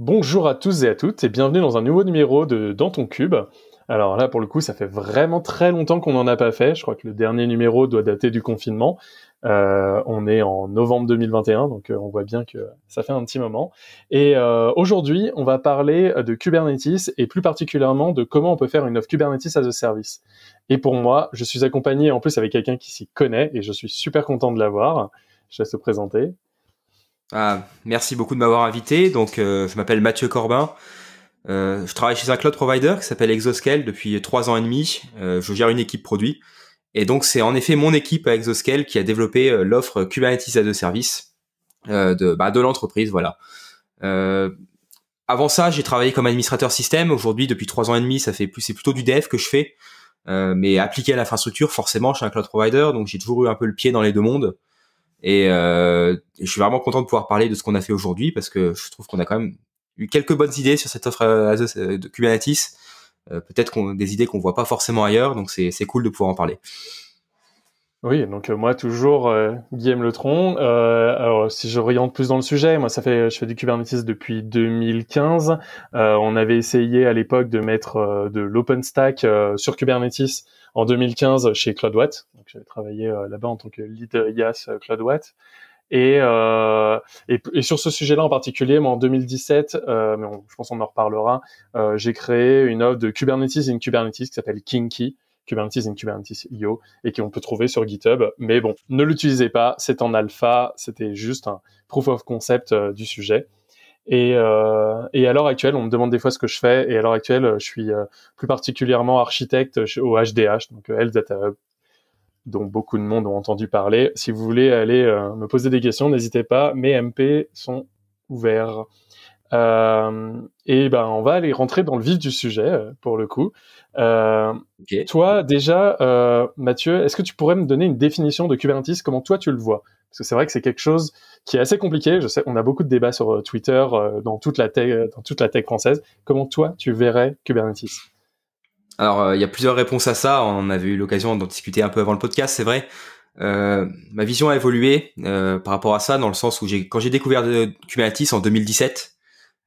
Bonjour à tous et à toutes et bienvenue dans un nouveau numéro de Dans ton cube. Alors là, pour le coup, ça fait vraiment très longtemps qu'on n'en a pas fait. Je crois que le dernier numéro doit dater du confinement. Euh, on est en novembre 2021, donc euh, on voit bien que ça fait un petit moment. Et euh, aujourd'hui, on va parler de Kubernetes et plus particulièrement de comment on peut faire une offre Kubernetes as a service. Et pour moi, je suis accompagné en plus avec quelqu'un qui s'y connaît et je suis super content de l'avoir. Je vais se présenter. Ah, merci beaucoup de m'avoir invité. Donc, euh, je m'appelle Mathieu Corbin. Euh, je travaille chez un cloud provider qui s'appelle Exoscale depuis trois ans et demi. Euh, je gère une équipe produit. Et donc, c'est en effet mon équipe à Exoscale qui a développé l'offre Kubernetes as a service de, bah, de l'entreprise. Voilà. avant ça, j'ai travaillé comme administrateur système. Aujourd'hui, depuis trois ans et demi, ça fait plus, c'est plutôt du dev que je fais. mais appliqué à l'infrastructure, forcément, chez un cloud provider. Donc, j'ai toujours eu un peu le pied dans les deux mondes. Et, euh, je suis vraiment content de pouvoir parler de ce qu'on a fait aujourd'hui parce que je trouve qu'on a quand même eu quelques bonnes idées sur cette offre euh, euh, de Kubernetes. Peut-être qu'on des idées qu'on voit pas forcément ailleurs, donc c'est cool de pouvoir en parler. Oui, donc euh, moi toujours euh, Guillaume Letron. Euh, alors si j'oriente plus dans le sujet, moi ça fait je fais du Kubernetes depuis 2015. Euh, on avait essayé à l'époque de mettre euh, de l'OpenStack sur Kubernetes en 2015 chez CloudWatt. Donc j'avais travaillé là-bas en tant que lead IaaS CloudWatt. Et, euh, et, sur ce sujet-là en particulier, moi en 2017, euh, mais je pense qu'on en reparlera, j'ai créé une offre de Kubernetes in Kubernetes qui s'appelle Kinky, Kubernetes in Kubernetes.io et qu'on peut trouver sur GitHub. Mais bon, ne l'utilisez pas, c'est en alpha, c'était juste un proof of concept euh, du sujet. Et, euh, et, à l'heure actuelle, on me demande des fois ce que je fais. Et à l'heure actuelle, je suis euh, plus particulièrement architecte au HDH, donc Health Data Hub, dont beaucoup de monde ont entendu parler. Si vous voulez aller me poser des questions, n'hésitez pas. Mes MP sont ouverts. Euh, et ben, on va aller rentrer dans le vif du sujet euh, pour le coup. Euh, Toi, déjà, euh, Mathieu, est-ce que tu pourrais me donner une définition de Kubernetes Comment toi tu le vois Parce que c'est vrai que c'est quelque chose qui est assez compliqué. Je sais, on a beaucoup de débats sur euh, Twitter dans toute la tech, dans toute la tech française. Comment toi tu verrais Kubernetes Alors, il y a plusieurs réponses à ça. On avait eu l'occasion d'en discuter un peu avant le podcast, c'est vrai. ma vision a évolué par rapport à ça dans le sens où j'ai quand j'ai découvert Kubernetes en 2017,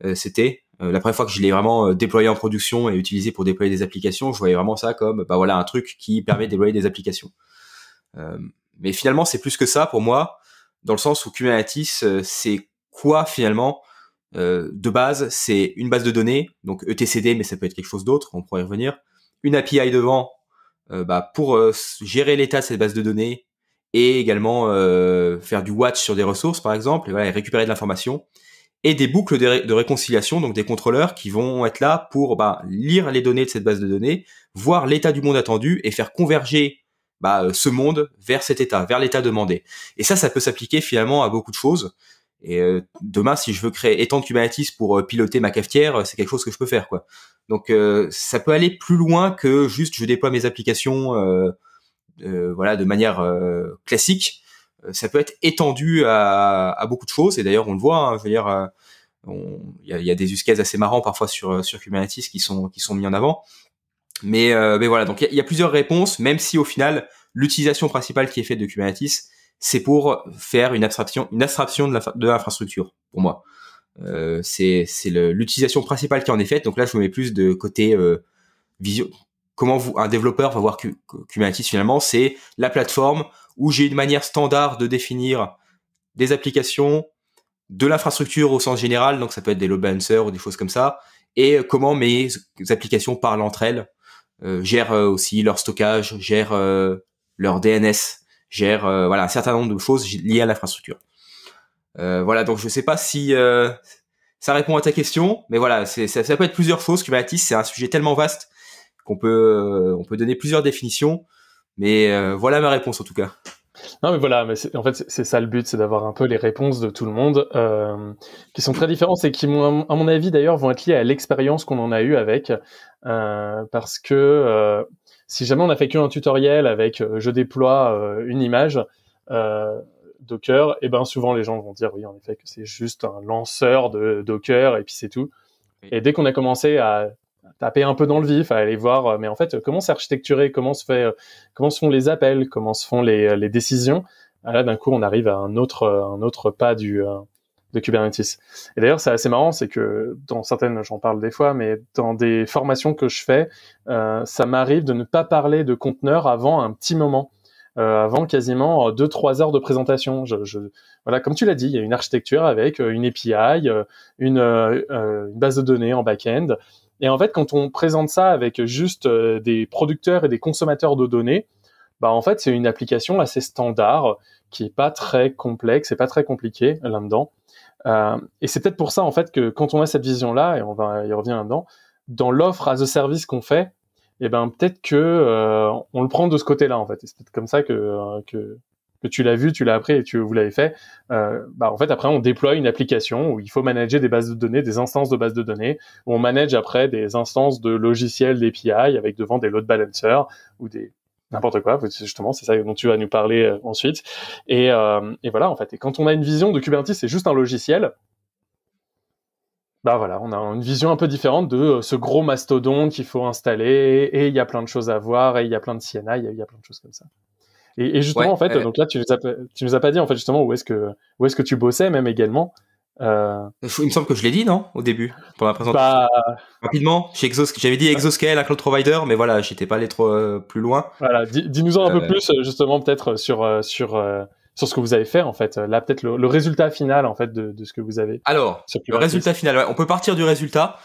euh, c'était euh, la première fois que je l'ai vraiment euh, déployé en production et utilisé pour déployer des applications, je voyais vraiment ça comme bah voilà un truc qui permet de déployer des applications. mais finalement, c'est plus que ça pour moi, dans le sens où Kubernetes, c'est quoi finalement de base C'est une base de données, donc etcd, mais ça peut être quelque chose d'autre, on pourrait y revenir. Une API devant bah, pour gérer l'état de cette base de données et également faire du watch sur des ressources, par exemple, et récupérer de l'information et des boucles de, réconciliation, donc des contrôleurs qui vont être là pour bah, lire les données de cette base de données, voir l'état du monde attendu et faire converger bah, euh, ce monde vers cet état, vers l'état demandé. Et ça, ça peut s'appliquer finalement à beaucoup de choses. Et euh, demain, si je veux créer de Kubernetes pour euh, piloter ma cafetière, c'est quelque chose que je peux faire, quoi. Donc, ça peut aller plus loin que juste je déploie mes applications, voilà, de manière classique. Euh, ça peut être étendu à, beaucoup de choses. Et d'ailleurs, on le voit. Hein, dire, euh, il y a, des use cases assez marrants parfois sur euh, sur Kubernetes qui sont qui sont mis en avant. Mais, voilà, donc il y, a plusieurs réponses, même si au final, l'utilisation principale qui est faite de Kubernetes, c'est pour faire une abstraction, une abstraction de l'infrastructure, pour moi. c'est l'utilisation principale qui en est faite. Donc là, je me mets plus de côté euh, vision, comment vous, un développeur va voir Kubernetes finalement, c'est la plateforme où j'ai une manière standard de définir des applications, de l'infrastructure au sens général, donc ça peut être des load balancers ou des choses comme ça, et euh, comment mes applications parlent entre elles, gère euh, gèrent euh, aussi leur stockage, gèrent leur DNS, gèrent voilà un certain nombre de choses liées à l'infrastructure. voilà, donc je ne sais pas si ça répond à ta question, mais voilà, ça, ça, peut être plusieurs choses. Kubernetes, c'est un sujet tellement vaste qu'on peut, euh, on peut donner plusieurs définitions, mais euh, voilà ma réponse en tout cas. Non, mais voilà, mais en fait, c'est ça le but, c'est d'avoir un peu les réponses de tout le monde euh, qui sont très différentes et qui, à mon avis d'ailleurs, vont être liées à l'expérience qu'on en a eue avec. parce que si jamais on n'a fait qu'un tutoriel avec je déploie une image Docker, et eh ben souvent les gens vont dire oui, en effet, que c'est juste un lanceur de Docker et puis c'est tout. Et dès qu'on a commencé à taper un peu dans le vif, aller voir, euh, mais en fait, euh, comment s'architecturer comment se fait, euh, comment se font les appels, comment se font les, décisions. Là, d'un coup, on arrive à un autre, un autre pas du, de Kubernetes. Et d'ailleurs, c'est assez marrant, c'est que dans certaines, j'en parle des fois, mais dans des formations que je fais, ça m'arrive de ne pas parler de conteneurs avant un petit moment. avant quasiment deux, trois heures de présentation. voilà, comme tu l'as dit, il y a une architecture avec une API, une, une base de données en back-end, et en fait, quand on présente ça avec juste euh, des producteurs et des consommateurs de données, bah en fait, c'est une application assez standard qui est pas très complexe et pas très compliquée là-dedans. Euh, et c'est peut-être pour ça en fait que quand on a cette vision-là, et on va y revient là-dedans, dans l'offre as a service qu'on fait, eh ben peut-être que euh, on le prend de ce côté-là en fait. c'est peut-être comme ça que, euh, que que tu l'as vu, tu l'as appris et tu vous l'avez fait, euh, bah, en fait après on déploie une application où il faut manager des bases de données, des instances de bases de données, où on manage après des instances de logiciels d'API avec devant des load balancers ou des n'importe quoi justement c'est ça dont tu vas nous parler euh, ensuite euh, et, voilà en fait et quand on a une vision de Kubernetes c'est juste un logiciel bah voilà, on a une vision un peu différente de ce gros mastodonte qu'il faut installer et il y a plein de choses à voir et il y a plein de CNI, il y a plein de choses comme ça. Et, justement, en fait, donc là, tu nous, as, tu nous as pas dit, en fait, justement, où est-ce que, où est-ce que tu bossais, même également. Euh... Il me semble que je l'ai dit, non Au début, pour la présentation. Bah, Rapidement, chez j'avais dit Exoscale, un cloud provider, mais voilà, j'étais pas allé trop euh, plus loin. Voilà, dis-nous-en un peu euh. plus, justement, peut-être euh, sur, sur, sur ce que vous avez fait, en fait. Là, peut-être le, résultat final, en fait, de, de, ce que vous avez. Alors, le résultat final, on peut partir du résultat.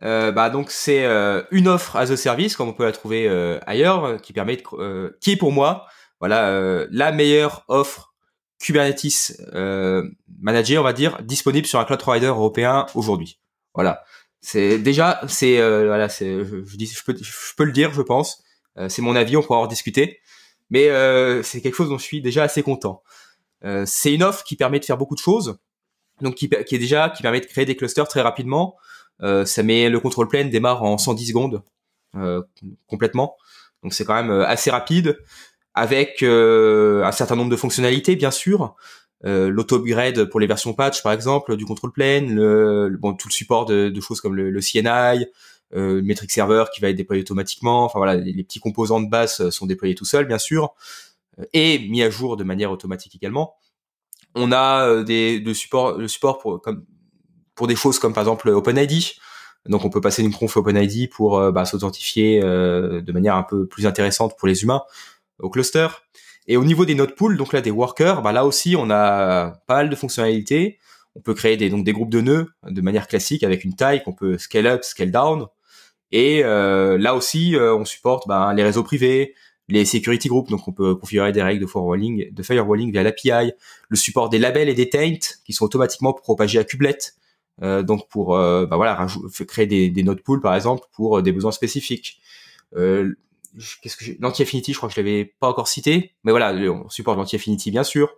bah donc c'est une offre as a service comme on peut la trouver ailleurs qui permet de, qui est pour moi voilà euh, la meilleure offre Kubernetes euh, manager, on va dire, disponible sur un cloud provider européen aujourd'hui. Voilà. C'est déjà, c'est euh, voilà, c'est, je, dis, je peux, je peux le dire, je pense. Euh, c'est mon avis, on pourra en discuter. Mais c'est quelque chose dont je suis déjà assez content. c'est une offre qui permet de faire beaucoup de choses, donc qui, qui est déjà qui permet de créer des clusters très rapidement. ça met le contrôle plein démarre en 110 secondes complètement. Donc c'est quand même assez rapide avec euh, un certain nombre de fonctionnalités, bien sûr. Euh, lauto upgrade pour les versions patch par exemple du contrôle plane le, bon tout le support de, choses comme le, CNI euh, le metric server qui va être déployé automatiquement enfin voilà les, petits composants de base euh, sont déployés tout seuls bien sûr et mis à jour de manière automatique également on a des de support le support pour pour des choses comme par exemple OpenID donc on peut passer une conf OpenID pour bah, s'authentifier de manière un peu plus intéressante pour les humains au cluster. Et au niveau des node pools donc là des workers, bah là aussi on a pas mal de fonctionnalités. On peut créer des, donc des groupes de nœuds de manière classique avec une taille qu'on peut scale up, scale down. Et euh, là aussi euh, on supporte ben, les réseaux privés, les security groups, donc on peut configurer des règles de firewalling, de firewalling via l'API, le support des labels et des taints qui sont automatiquement propagés à kubelet. Euh, donc pour bah voilà créer des, des pools par exemple pour des besoins spécifiques. Euh, qu'est-ce que l'anti-affinity, je crois que je l'avais pas encore cité, mais voilà, on supporte l'anti-affinity bien sûr.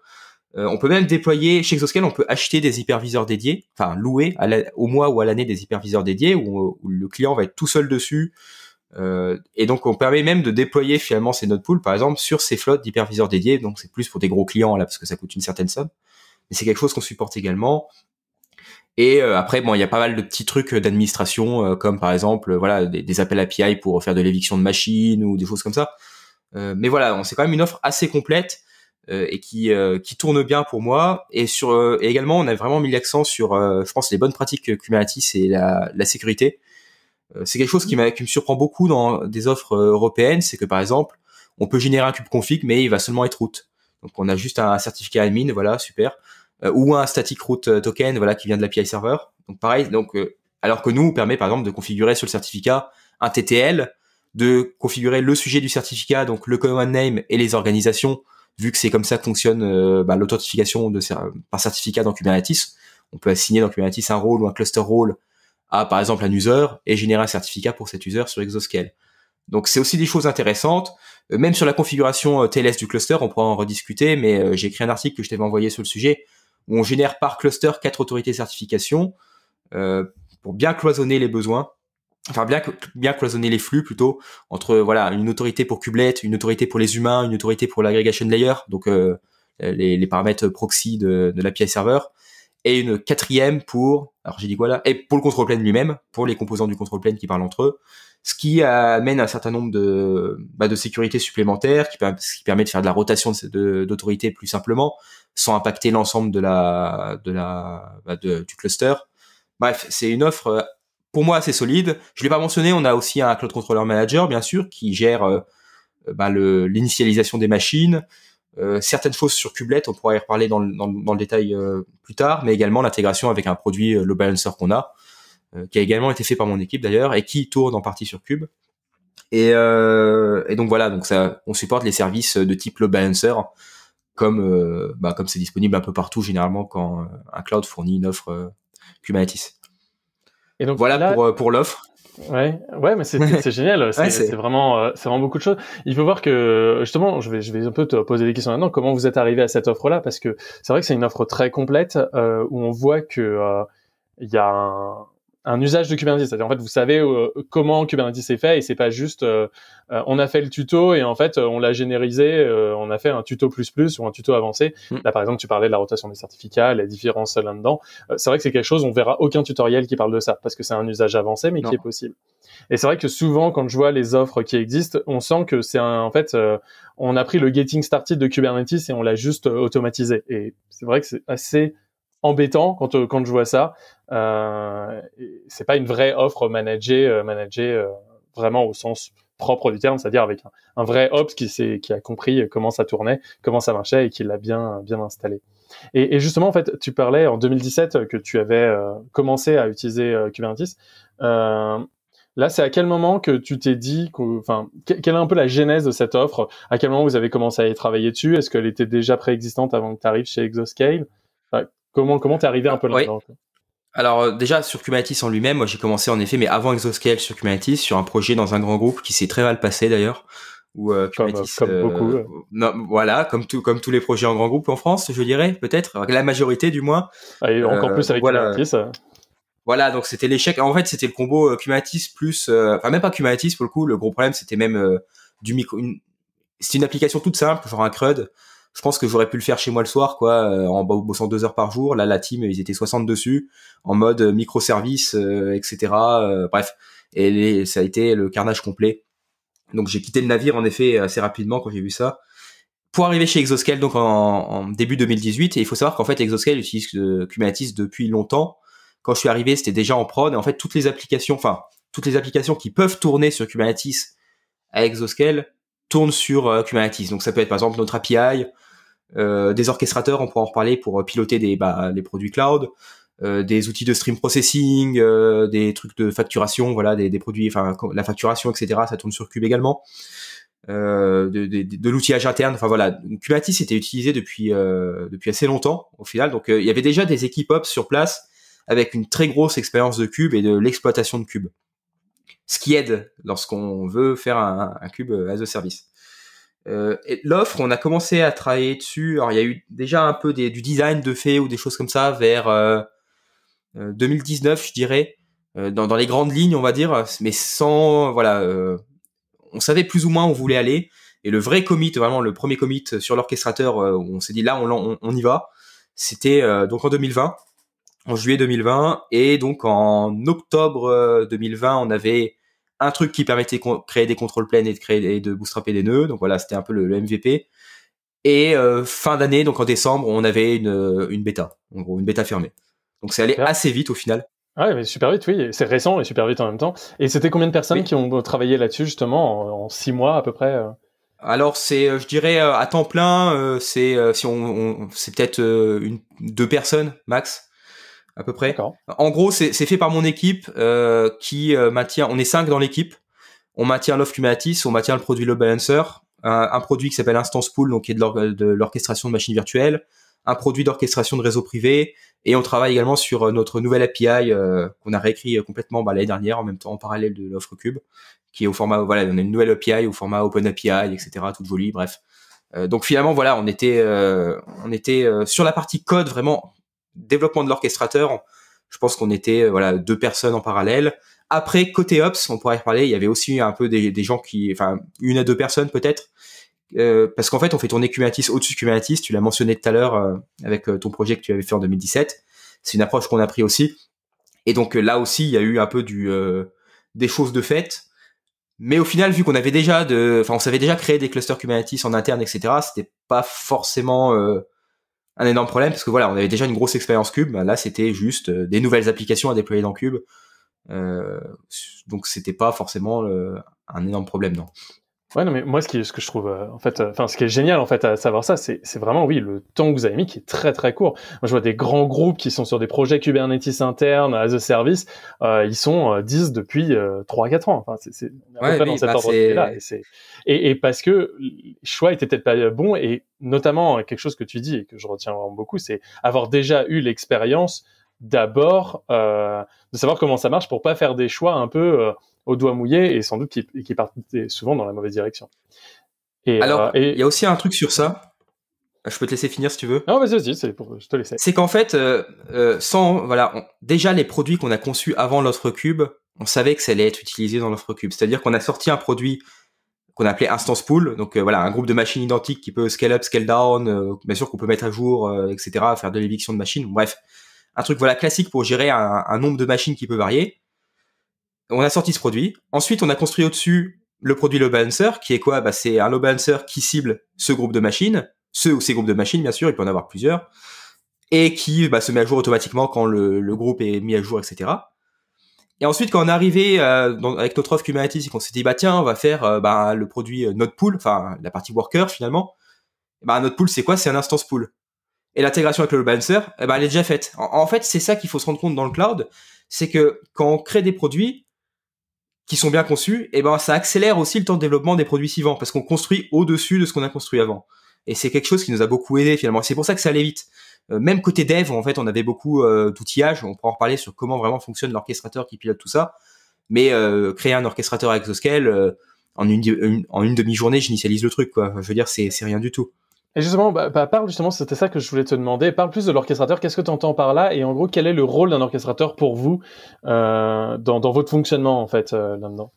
Euh, on peut même déployer chez Exoscale, on peut acheter des hyperviseurs dédiés, enfin louer au mois ou à l'année des hyperviseurs dédiés où, le client va être tout seul dessus. Euh, et donc on permet même de déployer finalement ces node pools, par exemple, sur ces flottes d'hyperviseurs dédiés. Donc c'est plus pour des gros clients là parce que ça coûte une certaine somme, mais c'est quelque chose qu'on supporte également. Et euh, après, bon, il y a pas mal de petits trucs euh, d'administration, euh, comme par exemple, voilà, des, des, appels API pour faire de l'éviction de machines ou des choses comme ça. mais voilà, on c'est quand même une offre assez complète et qui qui tourne bien pour moi. Et sur également, on a vraiment mis l'accent sur, je pense, les bonnes pratiques Kubernetes et la, sécurité. c'est quelque chose qui, qui me surprend beaucoup dans des offres européennes, c'est que par exemple, on peut générer un cube config, mais il va seulement être root. Donc on a juste un certificat admin, voilà, super. Euh, ou un static root euh, token, voilà, qui vient de l'API server. Donc pareil, donc euh, alors que nous on permet par exemple de configurer sur le certificat un TTL, de configurer le sujet du certificat, donc le command name et les organisations, vu que c'est comme ça que fonctionne bah, l'authentification de par certificat dans Kubernetes. On peut assigner dans Kubernetes un rôle ou un cluster rôle à par exemple un user et générer un certificat pour cet user sur Exoscale. Donc c'est aussi des choses intéressantes. Même sur la configuration TLS du cluster, on pourra en rediscuter, mais j'ai écrit un article que je t'avais envoyé sur le sujet on génère par cluster quatre autorités de certification euh, pour bien cloisonner les besoins, enfin bien, cloisonner les flux plutôt entre voilà une autorité pour Kubelet, une autorité pour les humains, une autorité pour l'aggregation layer, donc euh, les, paramètres proxy de, de l'API serveur, et une quatrième pour, alors j'ai dit quoi là, et pour le control plane lui-même, pour les composants du contrôle plane qui parlent entre eux, ce qui amène un certain nombre de, bah, de sécurité supplémentaires, qui, ce qui permet de faire de la rotation d'autorité plus simplement, sans impacter l'ensemble de la, de la, bah, du cluster. Bref, c'est une offre euh, pour moi assez solide. Je l'ai pas mentionné, on a aussi un cloud controller manager bien sûr qui gère euh, bah, l'initialisation des machines, euh, certaines fausses sur Kubelet, on pourra y reparler dans le, détail euh, plus tard, mais également l'intégration avec un produit, euh, le balancer qu'on a, qui a également été fait par mon équipe d'ailleurs, et qui tourne en partie sur Cube. Et, donc voilà, donc ça, on supporte les services de type Load balancer, comme bah, comme c'est disponible un peu partout généralement quand un cloud fournit une offre Kubernetes. Et donc voilà pour l'offre. Ouais, ouais, mais c'est génial. C'est vraiment, euh, c'est vraiment beaucoup de choses. Il faut voir que justement, je vais, je vais un peu te poser des questions maintenant. Comment vous êtes arrivé à cette offre-là Parce que c'est vrai que c'est une offre très complète euh, où on voit que euh, il y a un, un usage de Kubernetes. C'est-à-dire en fait, vous savez euh, comment Kubernetes est fait et c'est pas juste euh, euh, on a fait le tuto et en fait on l'a générisé, on a fait un tuto plus plus ou un tuto avancé. Hmm. Là par exemple, tu parlais de la rotation des certificats, la différence là-dedans. c'est vrai que c'est quelque chose, on verra aucun tutoriel qui parle de ça parce que c'est un usage avancé mais qui est possible. Et c'est vrai que souvent quand je vois les offres qui existent, on sent que c'est en fait on a pris le getting started de Kubernetes et on l'a juste automatisé. Et c'est vrai que c'est assez embêtant quand, euh, quand je vois ça. Euh, c'est pas une vraie offre managée, euh, manager vraiment au sens propre du terme, c'est-à-dire avec un, vrai ops qui, qui a compris comment ça tournait, comment ça marchait et qui l'a bien, bien installé. Et, justement, en fait, tu parlais en 2017 que tu avais commencé à utiliser Kubernetes. là, c'est à quel moment que tu t'es dit, enfin, quelle est un peu la genèse de cette offre À quel moment vous avez commencé à y travailler dessus Est-ce qu'elle était déjà préexistante avant que tu arrives chez Exoscale enfin, Comment comment t'es arrivé un peu là Alors euh, déjà sur Kubernetes en lui-même, j'ai commencé en effet, mais avant Exoscale sur Kubernetes, sur un projet dans un grand groupe qui s'est très mal passé d'ailleurs. Où, euh, comme, euh, beaucoup. voilà, comme comme tous les projets en grand groupe en France, je dirais peut-être la majorité du moins. Ah, encore plus avec voilà. Kubernetes. Hein. Voilà, donc c'était l'échec. En fait, c'était le combo Kubernetes plus, enfin même pas Kubernetes pour le coup. Le gros problème, c'était même du micro. Une... C'était une application toute simple, genre un CRUD je pense que j'aurais pu le faire chez moi le soir, quoi, euh, en bossant deux heures par jour. Là, la team, ils étaient 60 dessus, en mode euh, microservice, euh, etc. bref, et ça a été le carnage complet. Donc j'ai quitté le navire en effet assez rapidement quand j'ai vu ça. Pour arriver chez Exoscale, donc en, début 2018, et il faut savoir qu'en fait Exoscale utilise Kubernetes depuis longtemps. Quand je suis arrivé, c'était déjà en prod. Et en fait, toutes les applications, enfin toutes les applications qui peuvent tourner sur Kubernetes à Exoscale tournent sur Kubernetes. Donc ça peut être par exemple notre API, euh, des orchestrateurs, on pourra en reparler pour euh, piloter des bah, les produits cloud, euh, des outils de stream processing, des trucs de facturation, voilà, des, produits, enfin la facturation, etc. Ça tourne sur Cube également. de, l'outillage interne. Enfin voilà, Cubatis était utilisé depuis assez longtemps au final. Donc il y avait déjà des équipes ops sur place avec une très grosse expérience de cube et de l'exploitation de cube. Ce qui aide lorsqu'on veut faire un, un cube as a service. Euh, L'offre, on a commencé à travailler dessus. Alors, il y a eu déjà un peu des, du design de fait ou des choses comme ça vers euh, 2019, euh, je dirais, euh, dans, dans, les grandes lignes, on va dire, mais sans, voilà, euh, on savait plus ou moins où on voulait aller. Et le vrai commit, vraiment le premier commit sur l'orchestrateur, on s'est dit là, on, on, on y va. C'était donc en 2020, en juillet 2020, et donc en octobre 2020, on avait un truc qui permettait de créer des contrôles pleins et de créer des, de des nœuds. Donc voilà, c'était un peu le, MVP. Et euh, fin d'année, donc en décembre, on avait euh, une, bêta, en gros, une bêta fermée. Donc c'est allé assez vite au final. Ouais, mais super vite, oui. C'est récent et super vite en même temps. Et c'était combien de personnes qui ont travaillé là-dessus justement en, six mois à peu près euh? alors c'est, je dirais à temps plein, c'est si on peut-être une deux personnes max à peu près. En gros, c'est fait par mon équipe euh, qui euh, maintient. On est cinq dans l'équipe. On maintient l'offre Kubernetes, on maintient le produit Load Balancer, un, produit qui s'appelle Instance Pool, donc qui est de l'orchestration de, machines virtuelles, un produit d'orchestration de réseaux privés, et on travaille également sur euh, notre nouvelle API qu'on a réécrit complètement bah, l'année dernière, en même temps en parallèle de l'offre Cube, qui est au format voilà, on a une nouvelle API au format Open API, etc. Toute jolie, bref. donc finalement voilà, on était on était sur la partie code vraiment développement de l'orchestrateur, je pense qu'on était euh, voilà deux personnes en parallèle. Après côté ops, on pourrait y parler. Il y avait aussi un peu des, gens qui, enfin une à deux personnes peut-être, euh, parce qu'en fait on fait tourner Kubernetes au-dessus de Kubernetes. Tu l'as mentionné tout à l'heure euh, avec ton projet que tu avais fait en 2017. C'est une approche qu'on a pris aussi. Et donc là aussi il y a eu un peu du des choses de fait. Mais au final, vu qu'on avait déjà de, enfin, on savait déjà créer des clusters Kubernetes en interne, etc., c'était pas forcément un énorme problème parce que voilà, on avait déjà une grosse expérience cube. Là, c'était juste euh, des nouvelles applications à déployer dans cube. Euh, donc, c'était pas forcément euh, un énorme problème, non. Ouais, non, mais moi, ce, qui, ce que je trouve, euh, en fait, euh, enfin, ce qui est génial, en fait, à savoir ça, c'est vraiment, oui, le temps que vous avez mis qui est très, très court. Moi, je vois des grands groupes qui sont sur des projets Kubernetes internes, as a service, euh, ils sont 10 euh, depuis 3-4 ans. Enfin, c'est dans cet bah, ordre là et, et, et, parce que le choix était peut-être pas bon, et notamment, quelque chose que tu dis et que je retiens vraiment beaucoup, c'est avoir déjà eu l'expérience d'abord euh, de savoir comment ça marche pour pas faire des choix un peu euh, au doigt mouillé et sans doute qui, qui partent souvent dans la mauvaise direction. Et, euh, Alors, il y a aussi un truc sur ça. Ah, je peux te laisser finir si tu veux. Non, vas-y, vas-y, pour... je te laisse. C'est qu'en fait, sans voilà, déjà les produits qu'on a conçus avant l'offre cube, on savait que ça allait être utilisé dans l'offre cube. C'est-à-dire qu'on a sorti un produit qu'on appelait instance pool. Donc voilà, un groupe de machines identiques qui peut scale up, scale down, bien sûr qu'on peut mettre à jour, etc., faire de l'éviction de machines. Bref, un truc voilà classique pour gérer un, nombre de machines qui peut varier. On a sorti ce produit. Ensuite, on a construit au-dessus le produit Low balancer, qui est quoi bah, C'est un Low balancer qui cible ce groupe de machines, ce ou ces groupes de machines, bien sûr, il peut en avoir plusieurs, et qui bah, se met à jour automatiquement quand le, groupe est mis à jour, etc. Et ensuite, quand on est arrivé euh, avec notre offre Kubernetes et s'est dit, bah tiens, on va faire euh, bah, le produit Node Pool, enfin la partie worker finalement, bah, notre Pool, c'est quoi C'est un instance pool et l'intégration avec le balancer, eh ben, elle est déjà faite. En, fait, c'est ça qu'il faut se rendre compte dans le cloud, c'est que quand on crée des produits qui sont bien conçus, eh ben, ça accélère aussi le temps de développement des produits suivants, parce qu'on construit au-dessus de ce qu'on a construit avant. Et c'est quelque chose qui nous a beaucoup aidé finalement. C'est pour ça que ça allait vite. Euh, même côté dev, en fait, on avait beaucoup euh, d'outillage. On pourra en reparler sur comment vraiment fonctionne l'orchestrateur qui pilote tout ça. Mais euh, créer un orchestrateur avec Exoscale, en une, en une demi-journée, j'initialise le truc. Quoi. Je veux dire, c'est rien du tout. Et justement, bah, bah, parle justement, c'était ça que je voulais te demander. Parle plus de l'orchestrateur. Qu'est-ce que tu entends par là Et en gros, quel est le rôle d'un orchestrateur pour vous euh, dans, votre fonctionnement en fait euh, là-dedans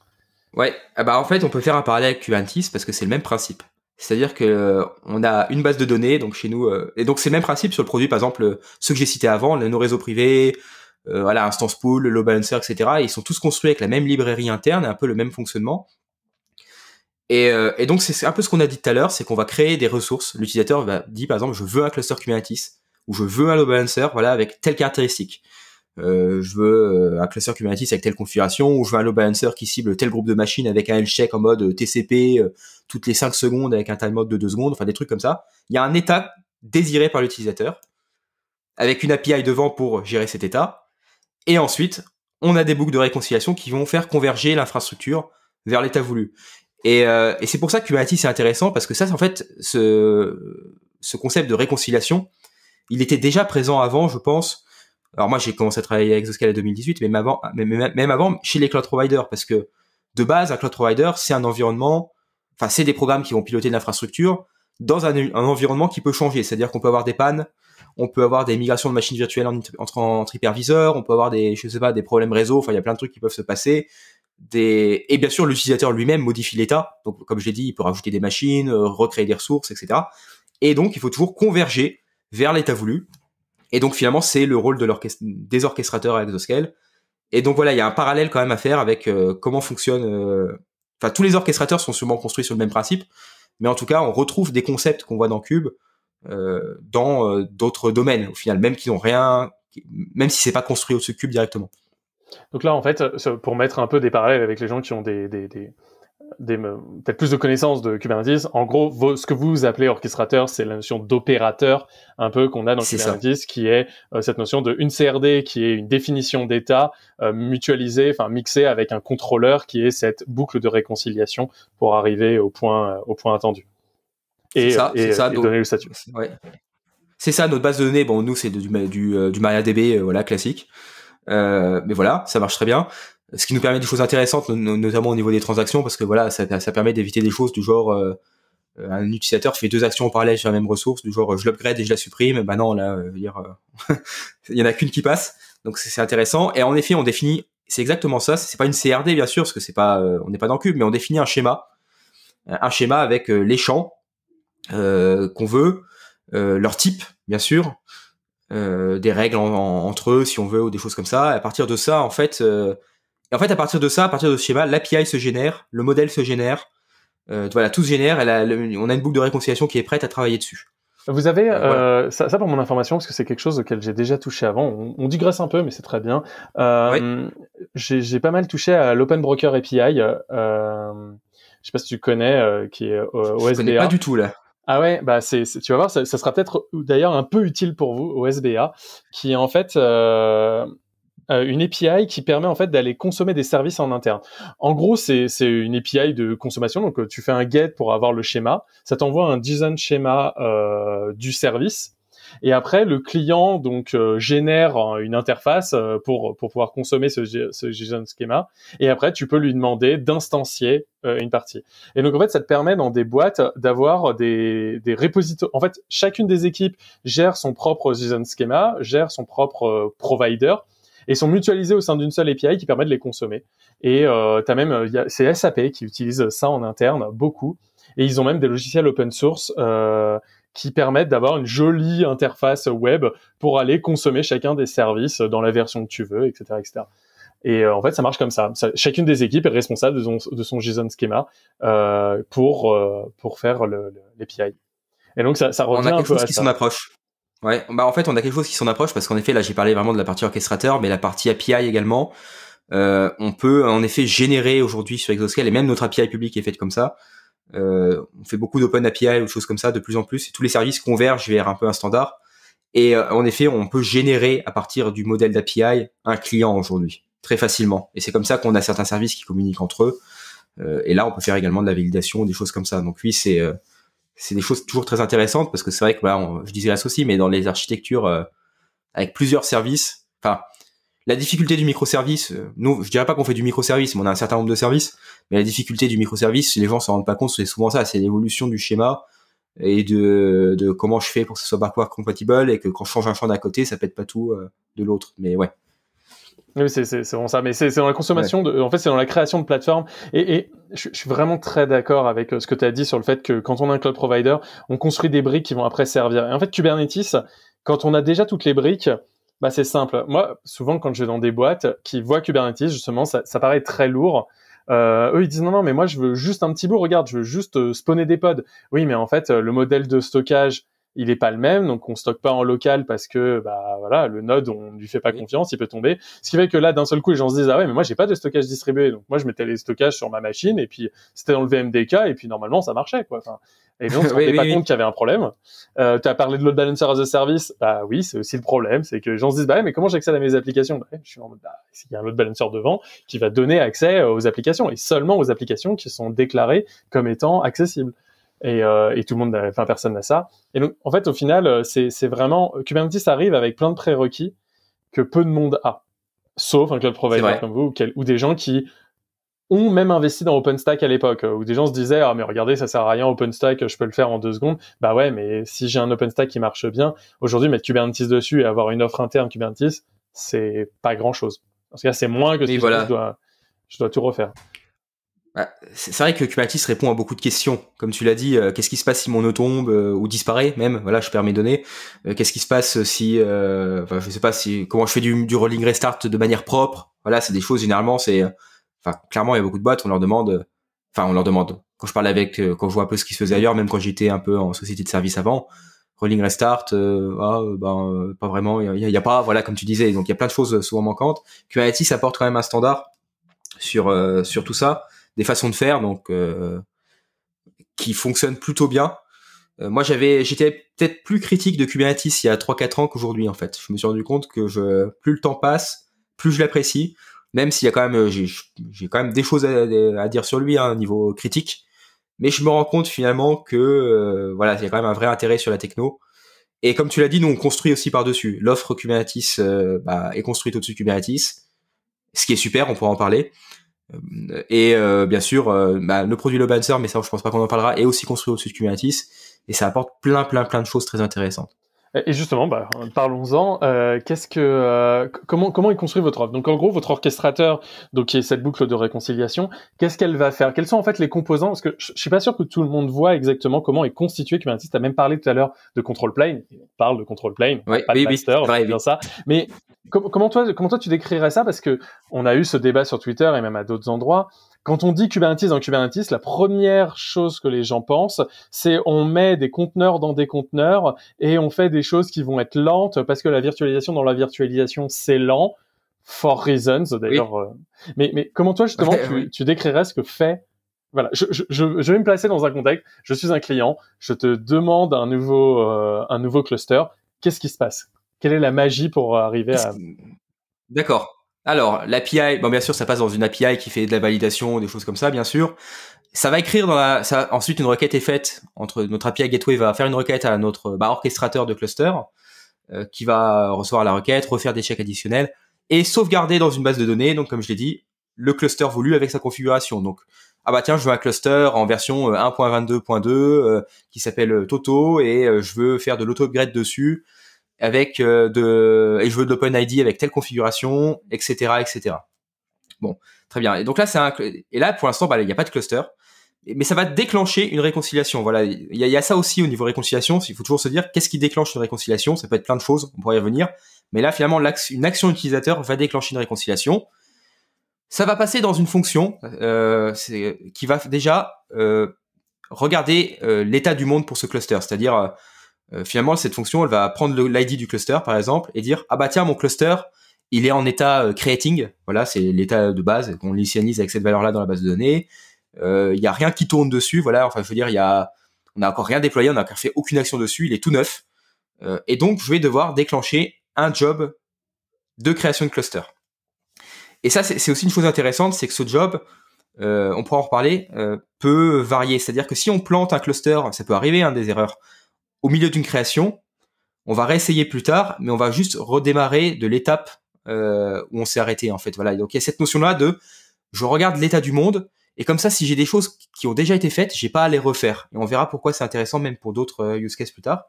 Ouais, ah bah en fait, on peut faire un parallèle avec Qantis parce que c'est le même principe. C'est-à-dire que euh, on a une base de données, donc chez nous, et donc c'est le même principe sur le produit, par exemple, ceux que j'ai cités avant, nos réseaux privés, voilà, Instance Pool, Low Balancer, etc. Ils sont tous construits avec la même librairie interne, et un peu le même fonctionnement, euh, et, donc, c'est un peu ce qu'on a dit tout à l'heure, c'est qu'on va créer des ressources. L'utilisateur va dire, par exemple, je veux un cluster Kubernetes ou je veux un load balancer, voilà, avec telle caractéristique. Euh, je veux euh, un cluster Kubernetes avec telle configuration ou je veux un load balancer qui cible tel groupe de machines avec un check en mode TCP toutes les 5 secondes avec un timeout de 2 secondes, enfin des trucs comme ça. Il y a un état désiré par l'utilisateur avec une API devant pour gérer cet état. Et ensuite, on a des boucles de réconciliation qui vont faire converger l'infrastructure vers l'état voulu. Et, euh, et c'est pour ça que Kubernetes c'est intéressant parce que ça, en fait, ce, ce concept de réconciliation, il était déjà présent avant, je pense. Alors moi, j'ai commencé à travailler avec Zoscale en 2018, mais même avant, même, avant chez les cloud providers, parce que de base, un cloud provider, c'est un environnement, enfin, c'est des programmes qui vont piloter l'infrastructure dans un, environnement qui peut changer. C'est-à-dire qu'on peut avoir des pannes, on peut avoir des migrations de machines virtuelles entre, entre hyperviseurs, on peut avoir des, je sais pas, des problèmes réseau. Enfin, il y a plein de trucs qui peuvent se passer des et bien sûr l'utilisateur lui-même modifie l'état. Donc comme je l'ai dit, il peut rajouter des machines, euh, recréer des ressources, etc. Et donc il faut toujours converger vers l'état voulu. Et donc finalement c'est le rôle de l'orchestre des orchestrateurs à Exoscale. Et donc voilà, il y a un parallèle quand même à faire avec euh, comment fonctionne. Euh, enfin tous les orchestrateurs sont sûrement construits sur le même principe, mais en tout cas on retrouve des concepts qu'on voit dans Cube dans d'autres domaines au final, même qui n'ont rien, même si c'est pas construit au-dessus de Cube directement. Donc là, en fait, pour mettre un peu des parallèles avec les gens qui ont des, des, des, des euh, peut-être plus de connaissances de Kubernetes, en gros, ce que vous appelez orchestrateur, c'est la notion d'opérateur un peu qu'on a dans Kubernetes, qui est euh, cette notion de une CRD qui est une définition d'état euh, mutualisée, enfin mixée avec un contrôleur qui est cette boucle de réconciliation pour arriver au point au point attendu et, ça, et, ça, donner le statut. C'est ça notre base de données. Bon, nous c'est du, du, du MariaDB voilà classique. Euh, mais voilà, ça marche très bien ce qui nous permet des choses intéressantes, notamment au niveau des transactions, parce que voilà, ça, permet d'éviter des choses du genre euh, euh, un utilisateur fait deux actions en parallèle sur la même ressource, du genre je l'upgrade et je la supprime. ben non, là, dire, il y en a qu'une qui passe, donc c'est intéressant. Et en effet, on définit, c'est exactement ça. C'est pas une CRD bien sûr, parce que c'est pas, on n'est pas dans Cube, mais on définit un schéma, un schéma avec les champs qu'on veut, leur type bien sûr, euh, des règles entre eux, si on veut, ou des choses comme ça. à partir de ça, en fait, euh, en fait, à partir de ça, à partir de ce schéma, l'API se génère, le modèle se génère, euh, voilà, tout se génère. Elle on a une boucle de réconciliation qui est prête à travailler dessus. Vous avez ça, pour mon information parce que c'est quelque chose auquel j'ai déjà touché avant. On, digresse un peu, mais c'est très bien. J'ai pas mal touché à l'Open Broker API. Euh, je sais pas si tu connais, qui est Je pas du tout là. Ah ouais, bah c'est, tu vas voir, ça, sera peut-être d'ailleurs un peu utile pour vous au SBA, qui est en fait euh, euh, une API qui permet en fait d'aller consommer des services en interne. En gros, c'est, une API de consommation, donc euh, tu fais un get pour avoir le schéma, ça t'envoie un design schéma du service et après, le client donc euh, génère euh, une interface euh, pour pour pouvoir consommer ce, JSON schema. Et après, tu peux lui demander d'instancier une partie. Et donc en fait, ça te permet dans des boîtes d'avoir des des répositoires. En fait, chacune des équipes gère son propre JSON schema, gère son propre provider et sont mutualisés au sein d'une seule API qui permet de les consommer. Et euh, as même, c'est SAP qui utilise ça en interne beaucoup, et ils ont même des logiciels open source euh, qui permettent d'avoir une jolie interface web pour aller consommer chacun des services dans la version que tu veux, etc., etc. Et euh, en fait, ça marche comme ça. Chacune des équipes est responsable de son, JSON schema euh, pour euh, pour faire l'API. et donc ça, ça revient on a quelque chose qui s'en approche. Ouais. Bah en fait, on a quelque chose qui s'en approche parce qu'en effet, là, j'ai parlé vraiment de la partie orchestrateur, mais la partie API également. on peut en effet générer aujourd'hui sur Exoscale et même notre API publique est faite comme ça. Euh, on fait beaucoup d'open API ou de choses comme ça de plus en plus. Et tous les services convergent vers un peu un standard. Et euh, en effet, on peut générer à partir du modèle d'API un client aujourd'hui très facilement. Et c'est comme ça qu'on a certains services qui communiquent entre eux. Euh, et là, on peut faire également de la validation, des choses comme ça. Donc oui, c'est c'est des choses toujours très intéressantes parce que c'est vrai que bah, je disais là aussi, mais dans les architectures avec plusieurs services, enfin la difficulté du microservice, euh, nous, je dirais pas qu'on fait du microservice, mais on a un certain nombre de services, mais la difficulté du microservice, les gens s'en rendent pas compte, c'est souvent ça, c'est l'évolution du schéma et de, comment je fais pour que ce soit backward compatible et que quand je change un champ d'un côté, ça pète pas tout euh, de l'autre. Mais ouais. Oui, c'est vraiment ça. Mais c'est dans la consommation, de, en fait, c'est dans la création de plateformes. Et, je, suis vraiment très d'accord avec euh, ce que tu as dit sur le fait que quand on a un cloud provider, on construit des briques qui vont après servir. Et en fait, Kubernetes, quand on a déjà toutes les briques, bah, C'est simple. Moi, souvent, quand je vais dans des boîtes qui voient Kubernetes, justement, ça, ça paraît très lourd. Euh, eux, ils disent non, non, mais moi, je veux juste un petit bout. Regarde, je veux juste euh, spawner des pods. Oui, mais en fait, euh, le modèle de stockage il n'est pas le même, donc on stocke pas en local parce que bah voilà le node on lui fait pas confiance, il peut tomber. Ce qui fait que là d'un seul coup les gens se disent ah ouais mais moi j'ai pas de stockage distribué, donc moi je mettais les stockages sur ma machine et puis c'était dans le VMDK et puis normalement ça marchait quoi. et donc on se oui, pas compte qu'il y avait un problème. Euh, tu as parlé de load balancer as a service, bah oui c'est aussi le problème, c'est que les gens se disent bah mais comment j'accède à mes applications bah, Je suis en mode bah, il y a un load balancer devant qui va donner accès aux applications et seulement aux applications qui sont déclarées comme étant accessibles et, euh, et, tout le monde, enfin personne n'a ça. Et donc en fait au final euh, c'est vraiment Kubernetes arrive avec plein de prérequis que peu de monde a, sauf un cloud provider comme vous ou, des gens qui ont même investi dans OpenStack à l'époque, euh, où des gens se disaient ah mais regardez ça sert à rien OpenStack, je peux le faire en deux secondes. Bah ouais mais si j'ai un OpenStack qui marche bien, aujourd'hui mettre Kubernetes dessus et avoir une offre interne Kubernetes, c'est pas grand chose. En tout cas c'est moins que ce que je dois je dois tout refaire. Bah, c'est vrai que Kubernetes répond à beaucoup de questions. Comme tu l'as dit, euh, qu'est-ce qui se passe si mon nœud tombe euh, ou disparaît même Voilà, je perds mes données. Euh, qu'est-ce qui se passe si, enfin, je sais pas si comment je fais du, du rolling restart de manière propre. Voilà, c'est des choses généralement, c'est, enfin, clairement, il y a beaucoup de boîtes, on leur demande, enfin, on leur demande. Quand je parle avec, quand je vois un peu ce qui se faisait ailleurs, même quand j'étais un peu en société de service avant, rolling restart, ah, ben, pas vraiment, il y, y, a pas, voilà, comme tu disais, donc il y a plein de choses souvent manquantes. Kubernetes apporte quand même un standard sur sur tout ça des façons de faire donc euh, qui fonctionnent plutôt bien. Euh, moi, j'avais, j'étais peut-être plus critique de Kubernetes il y a 3-4 ans qu'aujourd'hui en fait. Je me suis rendu compte que je, plus le temps passe, plus je l'apprécie. Même s'il y a quand même, euh, j'ai, quand même des choses à, dire sur lui, à un hein, niveau critique mais je me rends compte finalement que voilà, c'est quand même un vrai intérêt sur la techno. Et comme tu l'as dit, nous on construit aussi par-dessus. L'offre Kubernetes bah, est construite au-dessus de Kubernetes, ce qui est super, on pourra en parler. Euh, et euh, bien sûr, euh, bah, le produit mais ça, je pense pas qu'on en parlera, est aussi construit au-dessus de Kubernetes, et ça apporte plein, plein, plein de choses très intéressantes. Et justement, bah, parlons-en. Euh, qu'est-ce que, euh, comment, comment est construit votre offre Donc, en gros, votre orchestrateur, donc qui est cette boucle de réconciliation, qu'est-ce qu'elle va faire Quels sont en fait les composants Parce que je, suis pas sûr que tout le monde voit exactement comment est constitué Kubernetes. Tu as même parlé tout à l'heure de control plane. On parle de control plane, pas de master, oui, bien ça. Mais comment toi, comment toi tu décrirais ça Parce que on a eu ce débat sur Twitter et même à d'autres endroits. Quand on dit Kubernetes dans Kubernetes, la première chose que les gens pensent, c'est on met des conteneurs dans des conteneurs et on fait des choses qui vont être lentes parce que la virtualisation dans la virtualisation, c'est lent. For reasons, d'ailleurs. Euh, mais, comment toi, justement, tu, décrirais ce que fait voilà, je, vais me placer dans un contexte. Je suis un client, je te demande un nouveau, euh, un nouveau cluster. Qu'est-ce qui se passe Quelle est la magie pour arriver à... D'accord. Alors, l'API, bon, bien sûr, ça passe dans une API qui fait de la validation, des choses comme ça, bien sûr. Ça va écrire dans la, ensuite une requête est faite entre notre API Gateway va faire une requête à notre bah, orchestrateur de cluster euh, qui va recevoir la requête, refaire des checks additionnels et sauvegarder dans une base de données. Donc, comme je l'ai dit, le cluster voulu avec sa configuration. Donc, ah bah tiens, je veux un cluster en version 1.22.2 euh, euh, qui s'appelle Toto et je veux faire de l'auto-upgrade dessus avec euh, de et je veux de ID avec telle configuration, etc., etc. Bon, très bien. Et donc là, c'est un et là pour l'instant, bah, il n'y a pas de cluster, mais ça va déclencher une réconciliation. Voilà, il y, a ça aussi au niveau réconciliation. Il faut toujours se dire qu'est-ce qui déclenche une réconciliation. Ça peut être plein de choses. On pourrait y revenir. Mais là, finalement, une action utilisateur va déclencher une réconciliation. Ça va passer dans une fonction euh, qui va déjà euh, regarder euh, l'état du monde pour ce cluster, c'est-à-dire euh, euh, finalement, cette fonction, elle va prendre l'ID du cluster, par exemple, et dire, ah bah tiens, mon cluster, il est en état euh, creating. Voilà, c'est l'état de base qu'on l'initialise avec cette valeur-là dans la base de données. Euh, il n'y a rien qui tourne dessus. Voilà, enfin, je veux dire, il y a, on n'a encore rien déployé, on n'a encore fait aucune action dessus, il est tout neuf. et donc, je vais devoir déclencher un job de création de cluster. Et ça, c'est aussi une chose intéressante, c'est que ce job, on pourra en reparler, peut varier. C'est-à-dire que si on plante un cluster, ça peut arriver, hein, des erreurs au milieu d'une création. On va réessayer plus tard, mais on va juste redémarrer de l'étape euh, où on s'est arrêté en fait. Voilà. Donc il y a cette notion-là de je regarde l'état du monde et comme ça, si j'ai des choses qui ont déjà été faites, j'ai pas à les refaire. Et on verra pourquoi c'est intéressant même pour d'autres euh, use cases plus tard.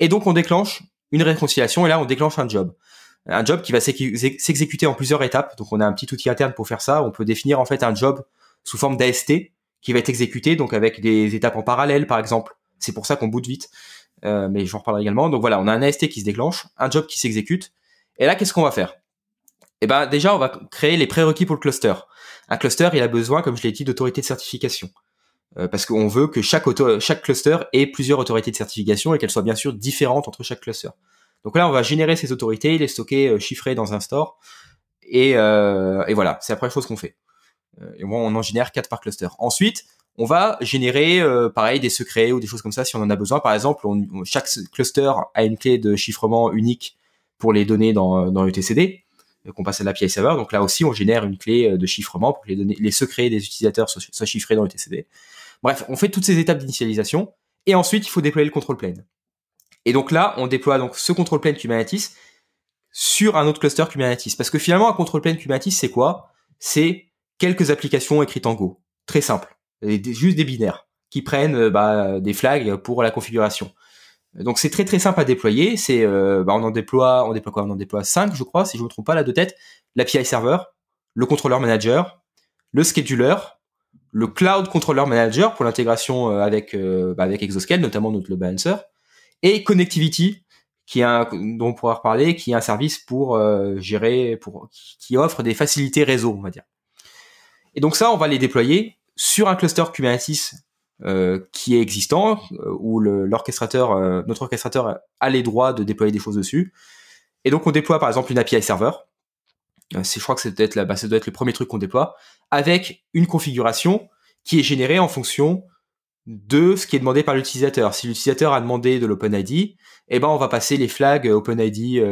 Et donc on déclenche une réconciliation et là on déclenche un job un job qui va s'exécuter en plusieurs étapes. Donc on a un petit outil interne pour faire ça. On peut définir en fait un job sous forme d'AST qui va être exécuté, donc avec des étapes en parallèle par exemple. C'est pour ça qu'on boot vite je euh, vous en reparlerai également. Donc voilà, on a un AST qui se déclenche, un job qui s'exécute. Et là, qu'est-ce qu'on va faire Eh ben déjà, on va créer les prérequis pour le cluster. Un cluster, il a besoin, comme je l'ai dit, d'autorité de certification. Euh, parce qu'on veut que chaque, cluster ait plusieurs autorités de certification et qu'elles soient bien sûr différentes entre chaque cluster. Donc là, on va générer ces autorités, les stocker, euh, chiffrées dans un store. Et, voilà, c'est la première chose qu'on fait. Et on en génère quatre par cluster. Ensuite, on va générer euh, pareil des secrets ou des choses comme ça si on en a besoin. Par exemple, on, chaque cluster a une clé de chiffrement unique pour les données dans, dans l'UTCD euh, qu'on passe à l'API server. Donc là aussi, on génère une clé euh, de chiffrement pour que les, données, les secrets des utilisateurs soient, chiffrés dans utcd Bref, on fait toutes ces étapes d'initialisation et ensuite, il faut déployer le control plane. Et donc là, on déploie donc ce control plane Kubernetes sur un autre cluster Kubernetes. Parce que finalement, un control plane Kubernetes, c'est quoi C'est quelques applications écrites en Go. Très simple juste des binaires qui prennent euh, bah, des flags pour la configuration. Donc c'est très très simple à déployer. C'est euh, bah, on en déploie on déploie quoi On en déploie 5 je crois si je ne me trompe pas là de tête. L'API server, le contrôleur manager, le scheduler, le cloud controller manager pour l'intégration euh, avec bah, avec Exoscale notamment notre le balancer et connectivity qui est un, dont on pourra reparler, qui est un service pour gérer, pour qui offre des facilités réseau, on va dire. Et donc ça, on va les déployer sur un cluster Kubernetes euh, qui est existant, euh, où l'orchestrateur, euh, notre orchestrateur a les droits de déployer des choses dessus. Et donc on déploie par exemple une API server. je crois que ça doit, être la, bah, ça doit être le premier truc qu'on déploie, avec une configuration qui est générée en fonction de ce qui est demandé par l'utilisateur. Si l'utilisateur a demandé de l'OpenID, eh ben on va passer les flags OpenID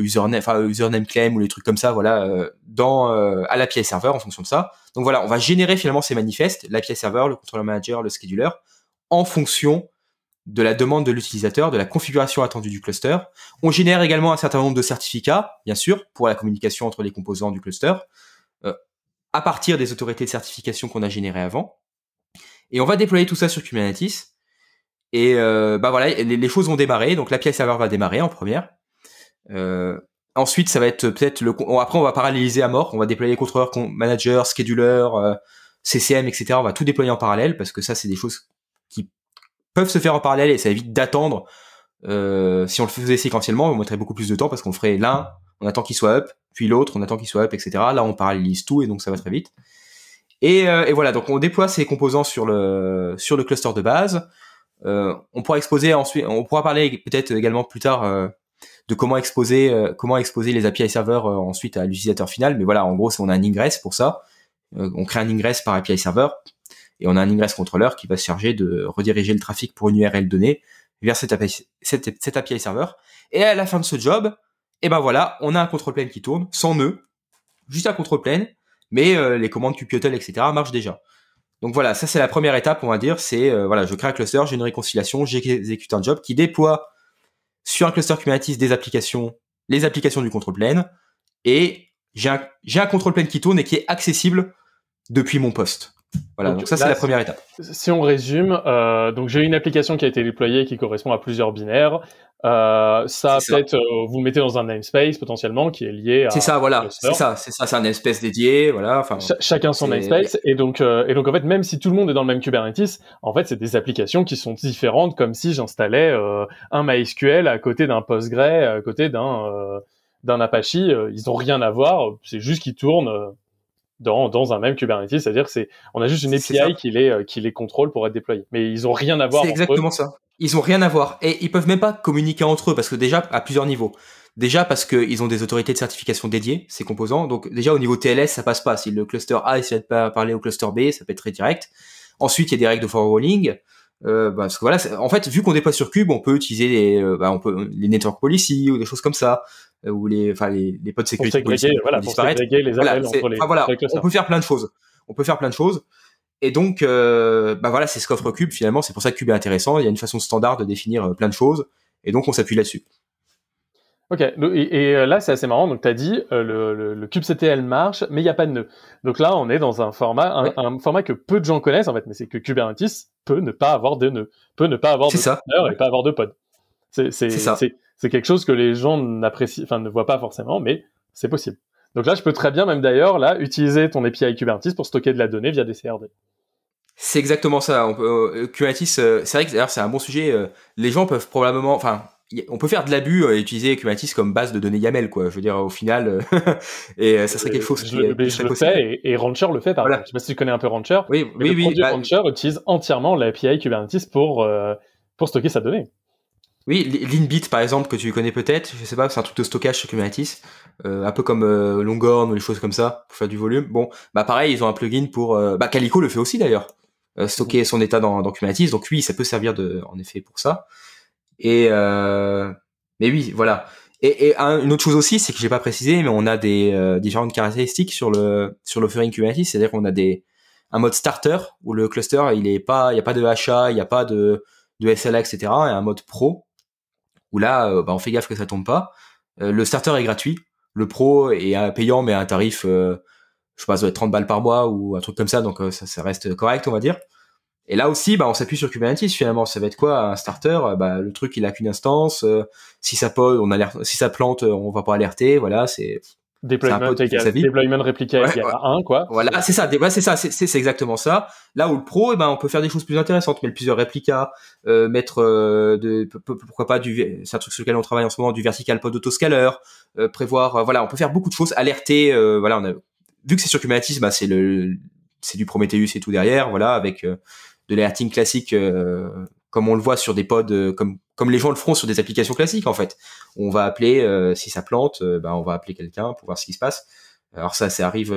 username, claim ou les trucs comme ça, voilà, euh, dans euh, à l'API serveur en fonction de ça. Donc voilà, on va générer finalement ces manifestes, l'API serveur, le controller manager, le scheduler, en fonction de la demande de l'utilisateur, de la configuration attendue du cluster. On génère également un certain nombre de certificats, bien sûr, pour la communication entre les composants du cluster, euh, à partir des autorités de certification qu'on a générées avant. Et on va déployer tout ça sur Kubernetes. Et bah voilà, les, choses vont démarrer. Donc l'API serveur va démarrer en première. Euh, ensuite, ça va être euh, peut-être le. Après, on va paralléliser à mort. On va déployer les contrôleurs, managers, schedulers, euh, CCM, etc. On va tout déployer en parallèle parce que ça, c'est des choses qui peuvent se faire en parallèle et ça évite d'attendre. si on le faisait séquentiellement, on mettrait beaucoup plus de temps parce qu'on ferait l'un, on attend qu'il soit up, puis l'autre, on attend qu'il soit up, etc. Là, on parallélise tout et donc ça va très vite. Et, voilà, donc on déploie ces composants sur le sur le cluster de base. on pourra exposer ensuite, on pourra parler peut-être également plus tard de comment exposer euh, comment exposer les API serveurs euh, ensuite à l'utilisateur final. Mais voilà, en gros, on a un ingress pour ça. Euh, on crée un ingress par API serveur et on a un ingress contrôleur qui va se charger de rediriger le trafic pour une URL donnée vers cet API, cet, API serveur. Et à la fin de ce job, eh ben voilà, on a un contrôle plein qui tourne sans nœud, juste un contrôle plein, mais les commandes kubectl etc marchent déjà. Donc voilà, ça c'est la première étape, on va dire, c'est voilà, je crée un cluster, j'ai une réconciliation, j'exécute un job qui déploie sur un cluster Kubernetes des applications, les applications du contrôle plane, et j'ai un, contrôle un plane qui tourne et qui est accessible depuis mon poste. Voilà, donc, ça c'est la première étape. Si on résume, euh, donc j'ai une application qui a été déployée qui correspond à plusieurs binaires. Euh, ça peut-être euh, vous mettez dans un namespace potentiellement qui est lié à. C'est ça, voilà. C'est ça, c'est ça, c'est un namespace dédié, voilà. Enfin, chacun son namespace et donc euh, et donc en fait même si tout le monde est dans le même Kubernetes, en fait c'est des applications qui sont différentes, comme si j'installais euh, un MySQL à côté d'un Postgre, à côté d'un d'un Apache, ils ont rien à voir, c'est juste qu'ils tournent dans, dans un même Kubernetes, c'est-à-dire c'est on a juste une API qui les euh, qui les contrôle pour être déployé. mais ils ont rien à voir. C'est exactement ça. Ils ont rien à voir et ils peuvent même pas communiquer entre eux parce que déjà à plusieurs niveaux. Déjà parce qu'ils ont des autorités de certification dédiées, ces composants. Donc déjà au niveau TLS, ça passe pas. Si le cluster A essaie de pas parler au cluster B, ça peut être très direct. Ensuite, il y a des règles de forwarding. Euh, bah, parce que voilà, en fait, vu qu'on déploie sur Cube, on peut utiliser les, euh, bah, on peut, les network policies ou des choses comme ça. Euh, ou les, enfin les, les sécurité voilà, on peut faire plein de choses. On peut faire plein de choses. Et donc, euh, bah voilà, c'est ce qu'offre Cube finalement. C'est pour ça que Cube est intéressant. Il y a une façon standard de définir euh, plein de choses. Et donc, on s'appuie là-dessus. Ok, et, là c'est assez marrant. Donc tu as dit le, cube le kubectl marche, mais il n'y a pas de nœud. Donc là on est dans un format, un, format que peu de gens connaissent en fait, mais c'est que Kubernetes peut ne pas avoir de nœud, peut ne pas avoir de ça. et pas avoir de pods C'est ça c'est quelque chose que les gens n'apprécient, enfin ne voient pas forcément, mais c'est possible. Donc là, je peux très bien, même d'ailleurs, là, utiliser ton API Kubernetes pour stocker de la donnée via des CRD. C'est exactement ça. Euh, Kubernetes, euh, c'est vrai que d'ailleurs c'est un bon sujet. Euh, les gens peuvent probablement, enfin, on peut faire de l'abus et utiliser Kubernetes comme base de données YAML, quoi. Je veux dire, au final, et ça serait quelque chose qui, je, je Le fais et, Rancher le fait, par exemple. Je sais pas si tu connais un peu Rancher. Oui, oui, oui, bah Rancher utilise entièrement l'API Kubernetes pour pour stocker sa donnée. Oui, Linbit par exemple, que tu connais peut-être, je sais pas, c'est un truc de stockage sur Kubernetes, euh, un peu comme euh, Longhorn ou les choses comme ça, pour faire du volume. Bon, bah pareil, ils ont un plugin pour... Euh, bah Calico le fait aussi d'ailleurs, euh, stocker son état dans, dans, Kubernetes, donc oui, ça peut servir de, en effet pour ça. Et... mais oui, voilà. Et, une autre chose aussi, c'est que j'ai pas précisé, mais on a des différentes caractéristiques sur le sur l'offering Kubernetes, c'est-à-dire qu'on a des un mode starter où le cluster il est pas, il y a pas de HA, il y a pas de de SLA, etc. et un mode pro où là, euh, bah, on fait gaffe que ça tombe pas. Euh, le starter est gratuit, le pro est euh, payant mais à un tarif, je sais pas, ça doit être 30 balles par mois ou un truc comme ça, donc ça, reste correct, on va dire. Et là aussi, bah, on s'appuie sur Kubernetes finalement. Ça va être quoi un starter bah, Le truc, il a qu'une instance. si ça pose, on alerte. Si ça plante, on va pas alerter. Voilà, c'est Deployment, deployment répliqué à 1, quoi. Voilà, c'est ça, c'est ça, c'est exactement ça. Là où le pro, eh ben, on peut faire des choses plus intéressantes, mettre plusieurs réplicas, euh, mettre, euh, de, pourquoi pas, du, c'est un truc sur lequel on travaille en ce moment, du vertical pod autoscaler, euh, prévoir, voilà, on peut faire beaucoup de choses, alerter, voilà, on a, vu que c'est sur Kubernetes, bah, c'est le, c'est du Prometheus et tout derrière, voilà, avec de l'alerting classique, comme on le voit sur des pods, euh, comme comme les gens le feront sur des applications classiques en fait. On va appeler euh, si ça plante, euh, ben, on va appeler quelqu'un pour voir ce qui se passe. Alors ça, ça arrive.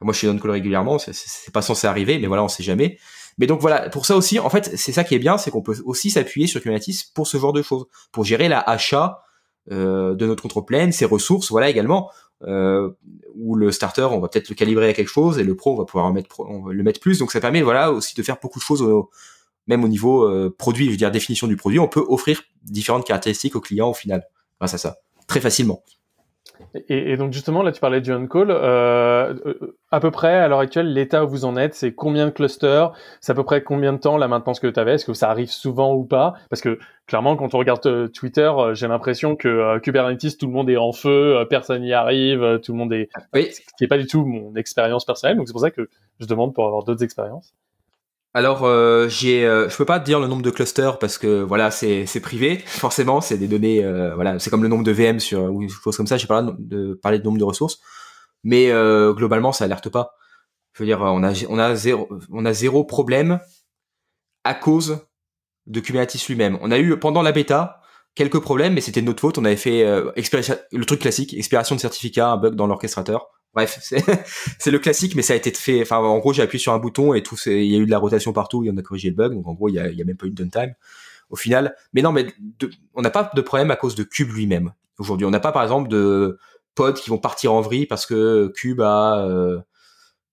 Moi, je suis dans call régulièrement, c'est pas censé arriver, mais voilà, on sait jamais. Mais donc voilà, pour ça aussi, en fait, c'est ça qui est bien, c'est qu'on peut aussi s'appuyer sur Kubernetes pour ce genre de choses, pour gérer la achat de notre contre-plaine, ses ressources, voilà également. où le starter, on va peut-être le calibrer à quelque chose, et le pro, on va pouvoir mettre, le mettre plus. Donc ça permet, voilà, aussi de faire beaucoup de choses au, même au niveau euh, produit, je veux dire définition du produit, on peut offrir différentes caractéristiques au client au final grâce à ça, très facilement. Et, donc justement, là tu parlais du on-call. Euh, euh, à peu près, à l'heure actuelle, l'état où vous en êtes, c'est combien de clusters C'est à peu près combien de temps la maintenance que tu avais Est-ce que ça arrive souvent ou pas Parce que clairement, quand on regarde Twitter, j'ai l'impression que Kubernetes, tout le monde est en feu, personne n'y arrive, tout le monde est... Oui. Ce qui n'est pas du tout mon expérience personnelle, donc c'est pour ça que je demande pour avoir d'autres expériences. Alors, euh, j'ai, euh, je peux pas dire le nombre de clusters parce que voilà, c'est, privé. Forcément, c'est des données. Euh, voilà, c'est comme le nombre de VM sur ou des choses comme ça. J'ai parlé de parler de nombre de ressources, mais euh, globalement, ça alerte pas. Je veux dire, on a on a zéro on a zéro problème à cause de Kubernetes lui-même. On a eu pendant la bêta quelques problèmes, mais c'était de notre faute. On avait fait le truc classique, expiration de certificat, un bug dans l'orchestrateur. Bref, c'est le classique, mais ça a été fait. Enfin, en gros, j'ai appuyé sur un bouton et tout. Il y a eu de la rotation partout. Il y en a corrigé le bug. Donc, en gros, il y a, même pas eu de downtime au final. Mais non, mais on n'a pas de problème à cause de Cube lui-même aujourd'hui. On n'a pas, par exemple, de pods qui vont partir en vrille parce que Cube a, euh,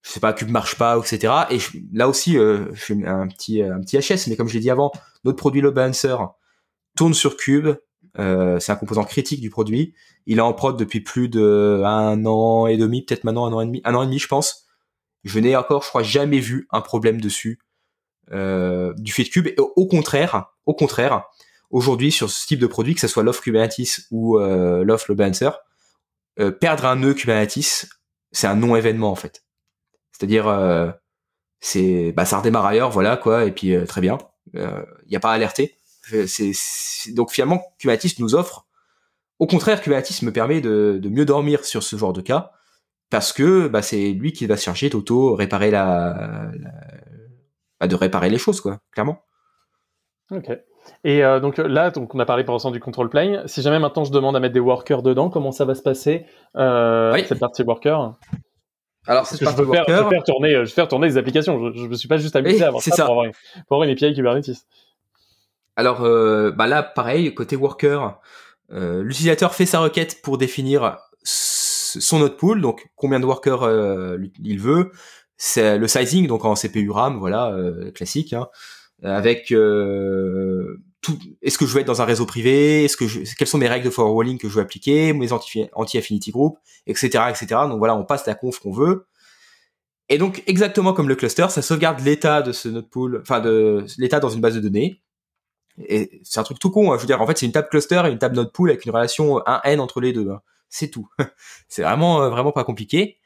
je sais pas, Cube marche pas, etc. Et là aussi, euh, je fais un petit, un petit HS. Mais comme je l'ai dit avant, notre produit le balancer tourne sur Cube, euh, c'est un composant critique du produit. Il est en prod depuis plus de un an et demi, peut-être maintenant un an et demi, un an et demi, je pense. Je n'ai encore, je crois, jamais vu un problème dessus euh, du fait cube. au contraire, au contraire, aujourd'hui sur ce type de produit, que ce soit l'offre Kubernetes ou euh, l'offre load euh, perdre un nœud Kubernetes, c'est un non-événement en fait. C'est-à-dire, c'est bah ça redémarre ailleurs, voilà quoi, et puis très bien. Il n'y a pas à alerter. Euh, c'est, donc finalement, Kubernetes nous offre. Au contraire, Kubernetes me permet de, mieux dormir sur ce genre de cas parce que bah, c'est lui qui va chercher charger réparer la, bah, de réparer les choses quoi, clairement. Ok. Et euh, donc euh, là, donc on a parlé par exemple du control plane. Si jamais maintenant je demande à mettre des workers dedans, comment ça va se passer cette partie worker alors, c'est je, veux faire, je veux faire tourner, je fais tourner les applications. Je, ne suis pas juste amusé à avoir ça, pour avoir, pour avoir une API Kubernetes. Alors euh, bah là, pareil, côté worker, euh, l'utilisateur fait sa requête pour définir son node pool, donc combien de workers euh, il veut, c'est le sizing, donc en CPU RAM, voilà, classique, hein. avec tout. Est-ce que je veux être dans un réseau privé Est-ce que quelles sont mes règles de forwarding que je veux appliquer, mes anti-affinity group, etc., etc. Donc voilà, on passe la conf qu'on veut. Et donc exactement comme le cluster, ça sauvegarde l'état de ce node pool, enfin de l'état dans une base de données. Et c'est un truc tout con. Hein, je veux dire, en fait, c'est une table cluster et une table node pool avec une relation 1n euh, entre les deux. Hein. C'est tout. c'est vraiment euh, vraiment pas compliqué.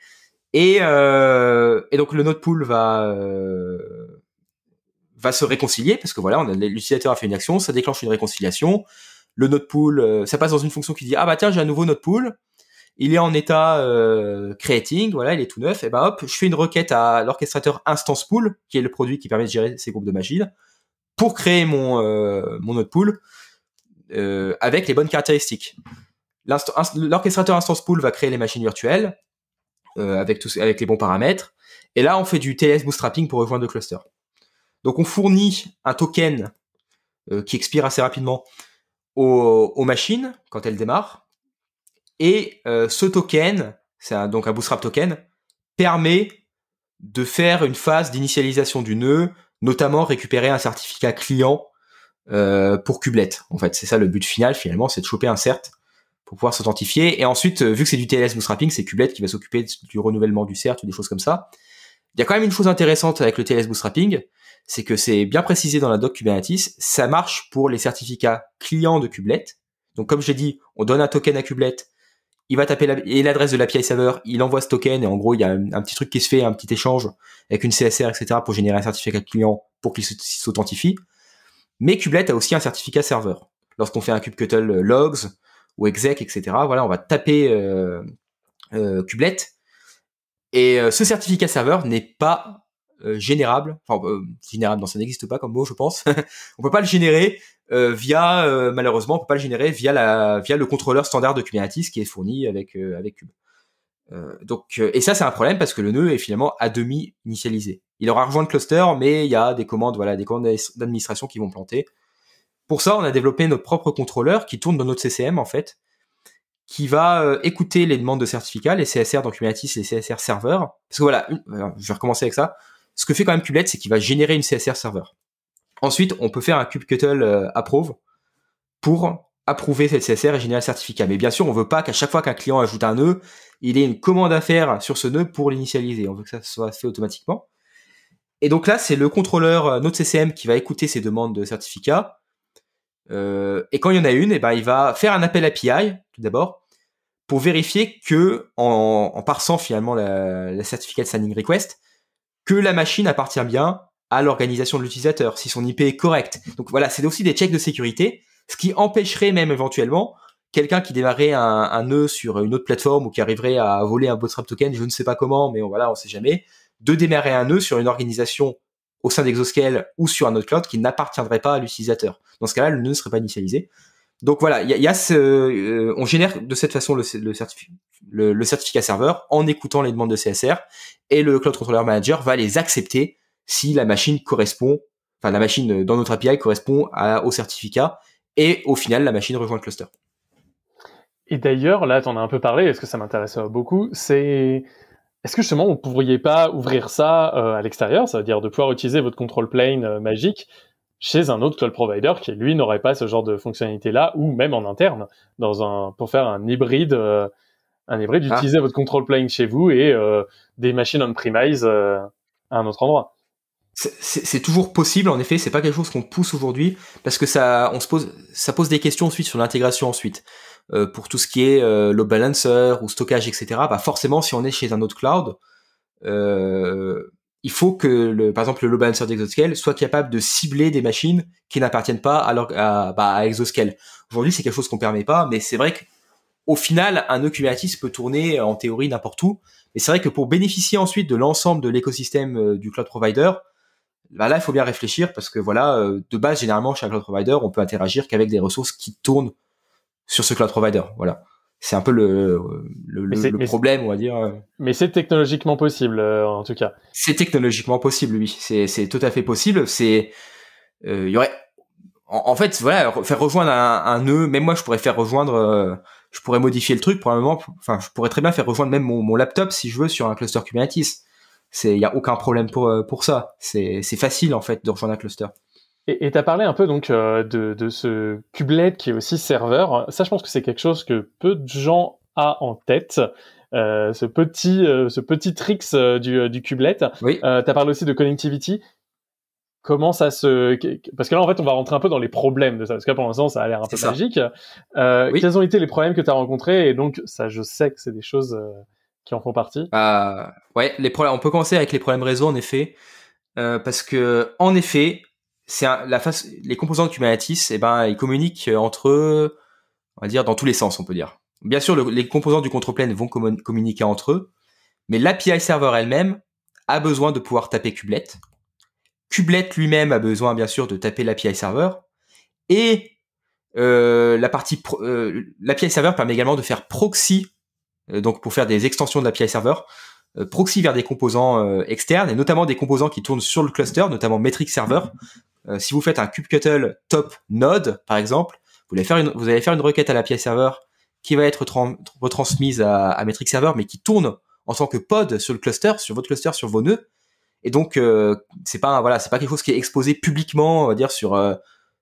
Euh, et, donc le node pool va va se réconcilier parce que voilà, l'utilisateur a fait une action, ça déclenche une réconciliation. Le node pool, ça passe dans une fonction qui dit ah bah tiens j'ai un nouveau node pool il est en état creating, voilà, il est tout neuf, et bah hop, je fais une requête à l'orchestrateur Instance Pool, qui est le produit qui permet de gérer ces groupes de machines pour créer mon, euh, mon node pool euh, avec les bonnes caractéristiques. L'orchestrateur instance pool va créer les machines virtuelles euh, avec, tous, avec les bons paramètres. Et là, on fait du TS bootstrapping pour rejoindre le cluster. Donc, on fournit un token qui expire assez rapidement aux, aux, machines quand elles démarrent. Et ce token, c'est donc un bootstrap token, permet de faire une phase d'initialisation du nœud, notamment récupérer un certificat client euh, pour Kubelet. En fait, c'est ça le but final finalement, c'est de choper un cert pour pouvoir s'authentifier. Et ensuite, euh, vu que c'est du TLS bootstrapping, c'est Kubelet qui va s'occuper du renouvellement du cert ou des choses comme ça. Il y a quand même une chose intéressante avec le TLS bootstrapping, c'est que c'est bien précisé dans la doc Kubernetes, ça marche pour les certificats clients de Kubelet. Donc comme j'ai dit, on donne un token à Kubelet, il va taper l'adresse de l'API serveur, il envoie ce token et en gros il y a un, petit truc qui se fait, un petit échange avec une CSR etc pour générer un certificat client pour qu'il s'authentifie. Mais Kubelet a aussi un certificat serveur. Lorsqu'on fait un kubectl euh, logs ou exec etc, voilà on va taper euh, euh Kubelet et euh, ce certificat serveur n'est pas euh, générable, enfin euh, générable, non, ça n'existe pas comme mot, je pense. on peut pas le générer euh, via, malheureusement, on peut pas le générer via la via le contrôleur standard de Kubernetes qui est fourni avec avec Kube. donc, et ça c'est un problème parce que le nœud est finalement à demi initialisé. Il aura rejoint le cluster, mais il y a des commandes, voilà, des commandes d'administration qui vont planter. Pour ça, on a développé notre propre contrôleur qui tourne dans notre CCM en fait, qui va écouter les demandes de certificats, les CSR dans Kubernetes, les CSR serveurs. Parce que voilà, je vais recommencer avec ça. Ce que fait quand même Kubelet, c'est qu'il va générer une CSR serveur. Ensuite, on peut faire un kubectl euh, approve pour approuver cette CSR et générer le certificat. Mais bien sûr, on ne veut pas qu'à chaque fois qu'un client ajoute un nœud, il ait une commande à faire sur ce nœud pour l'initialiser. On veut que ça soit fait automatiquement. Et donc là, c'est le contrôleur euh, notre CCM qui va écouter ces demandes de certificat. Euh, et quand il y en a une, et eh ben, il va faire un appel API tout d'abord pour vérifier que en, en parsant finalement la, la certificat signing request, que la machine appartient bien à l'organisation de l'utilisateur, si son IP est correct. Donc voilà, c'est aussi des checks de sécurité, ce qui empêcherait même éventuellement quelqu'un qui démarrait un, nœud sur une autre plateforme ou qui arriverait à voler un bootstrap token, je ne sais pas comment, mais on, voilà, on sait jamais, de démarrer un nœud sur une organisation au sein d'Exoscale ou sur un autre cloud qui n'appartiendrait pas à l'utilisateur. Dans ce cas-là, le nœud ne serait pas initialisé. Donc voilà, il ce, euh, on génère de cette façon le, certificat serveur en écoutant les demandes de CSR et le Cloud Controller Manager va les accepter si la machine correspond, enfin la machine dans notre API correspond au certificat et au final la machine rejoint le cluster. Et d'ailleurs, là, tu en as un peu parlé, est-ce que ça m'intéresse euh, beaucoup, c'est est-ce que justement, vous ne pourriez pas ouvrir ça euh, à l'extérieur, c'est-à-dire de pouvoir utiliser votre control plane magique chez un autre cloud provider qui lui n'aurait pas ce genre de fonctionnalité là ou même en interne dans un pour faire un hybride euh, un hybride ah. utiliser votre control plane chez vous et euh, des machines on premise euh, à un autre endroit. C'est toujours possible, en effet, c'est pas quelque chose qu'on pousse aujourd'hui parce que ça, on se pose, ça pose des questions ensuite sur l'intégration ensuite. pour tout ce qui est load balancer ou stockage, etc. Bah forcément, si on est chez un autre cloud, euh, il faut que, le, par exemple, le low balancer d'Exoscale soit capable de cibler des machines qui n'appartiennent pas à, bah, à, Exoscale. Aujourd'hui, c'est quelque chose qu'on ne permet pas, mais c'est vrai qu'au final, un nœud peut tourner euh, en théorie n'importe où. Mais c'est vrai que pour bénéficier ensuite de l'ensemble de l'écosystème euh, du cloud provider, bah, là, il faut bien réfléchir parce que voilà, euh, de base, généralement, chez un cloud provider, on peut interagir qu'avec des ressources qui tournent sur ce cloud provider. Voilà c'est un peu le, le, le problème, on va dire. Mais c'est technologiquement possible, euh, en tout cas. C'est technologiquement possible, oui. C'est tout à fait possible. C'est euh, il y aurait en, fait voilà faire rejoindre un, un, nœud. Même moi, je pourrais faire rejoindre. Euh, je pourrais modifier le truc probablement. Enfin, je pourrais très bien faire rejoindre même mon, mon laptop si je veux sur un cluster Kubernetes. C'est il y a aucun problème pour pour ça. C'est c'est facile en fait de rejoindre un cluster. Et tu as parlé un peu donc euh, de, de, ce kubelet qui est aussi serveur. Ça, je pense que c'est quelque chose que peu de gens a en tête. Euh, ce petit, euh, ce petit tricks euh, du, du kubelet. Oui. tu as parlé aussi de connectivity. Comment ça se, parce que là en fait on va rentrer un peu dans les problèmes de ça. Parce que pour l'instant ça a l'air un peu magique. Quels ont été les problèmes que tu as rencontrés Et donc ça, je sais que c'est des choses qui en font partie. Bah, ouais, les problèmes. On peut commencer avec les problèmes réseau en effet, parce que en effet la face, les composants de Kubernetes, eh ben, ils communiquent entre eux, on va dire, dans tous les sens, on peut dire. Bien sûr, les composants du contreplane vont communiquer entre eux, mais l'API server elle-même a besoin de pouvoir taper Kublet. Kubelet lui-même a besoin, bien sûr, de taper l'API server. Et euh, la partie euh, l'API server permet également de faire proxy, euh, donc pour faire des extensions de l'API server, proxy vers des composants externes et notamment des composants qui tournent sur le cluster, notamment metric server, euh, si vous faites un kubectl top node, par exemple, vous allez faire une, requête à la pièce serveur qui va être retransmise à, Metric Server, mais qui tourne en tant que pod sur le cluster, sur votre cluster, sur vos nœuds. Et donc, euh, c'est pas voilà, pas quelque chose qui est exposé publiquement, on va dire sur euh,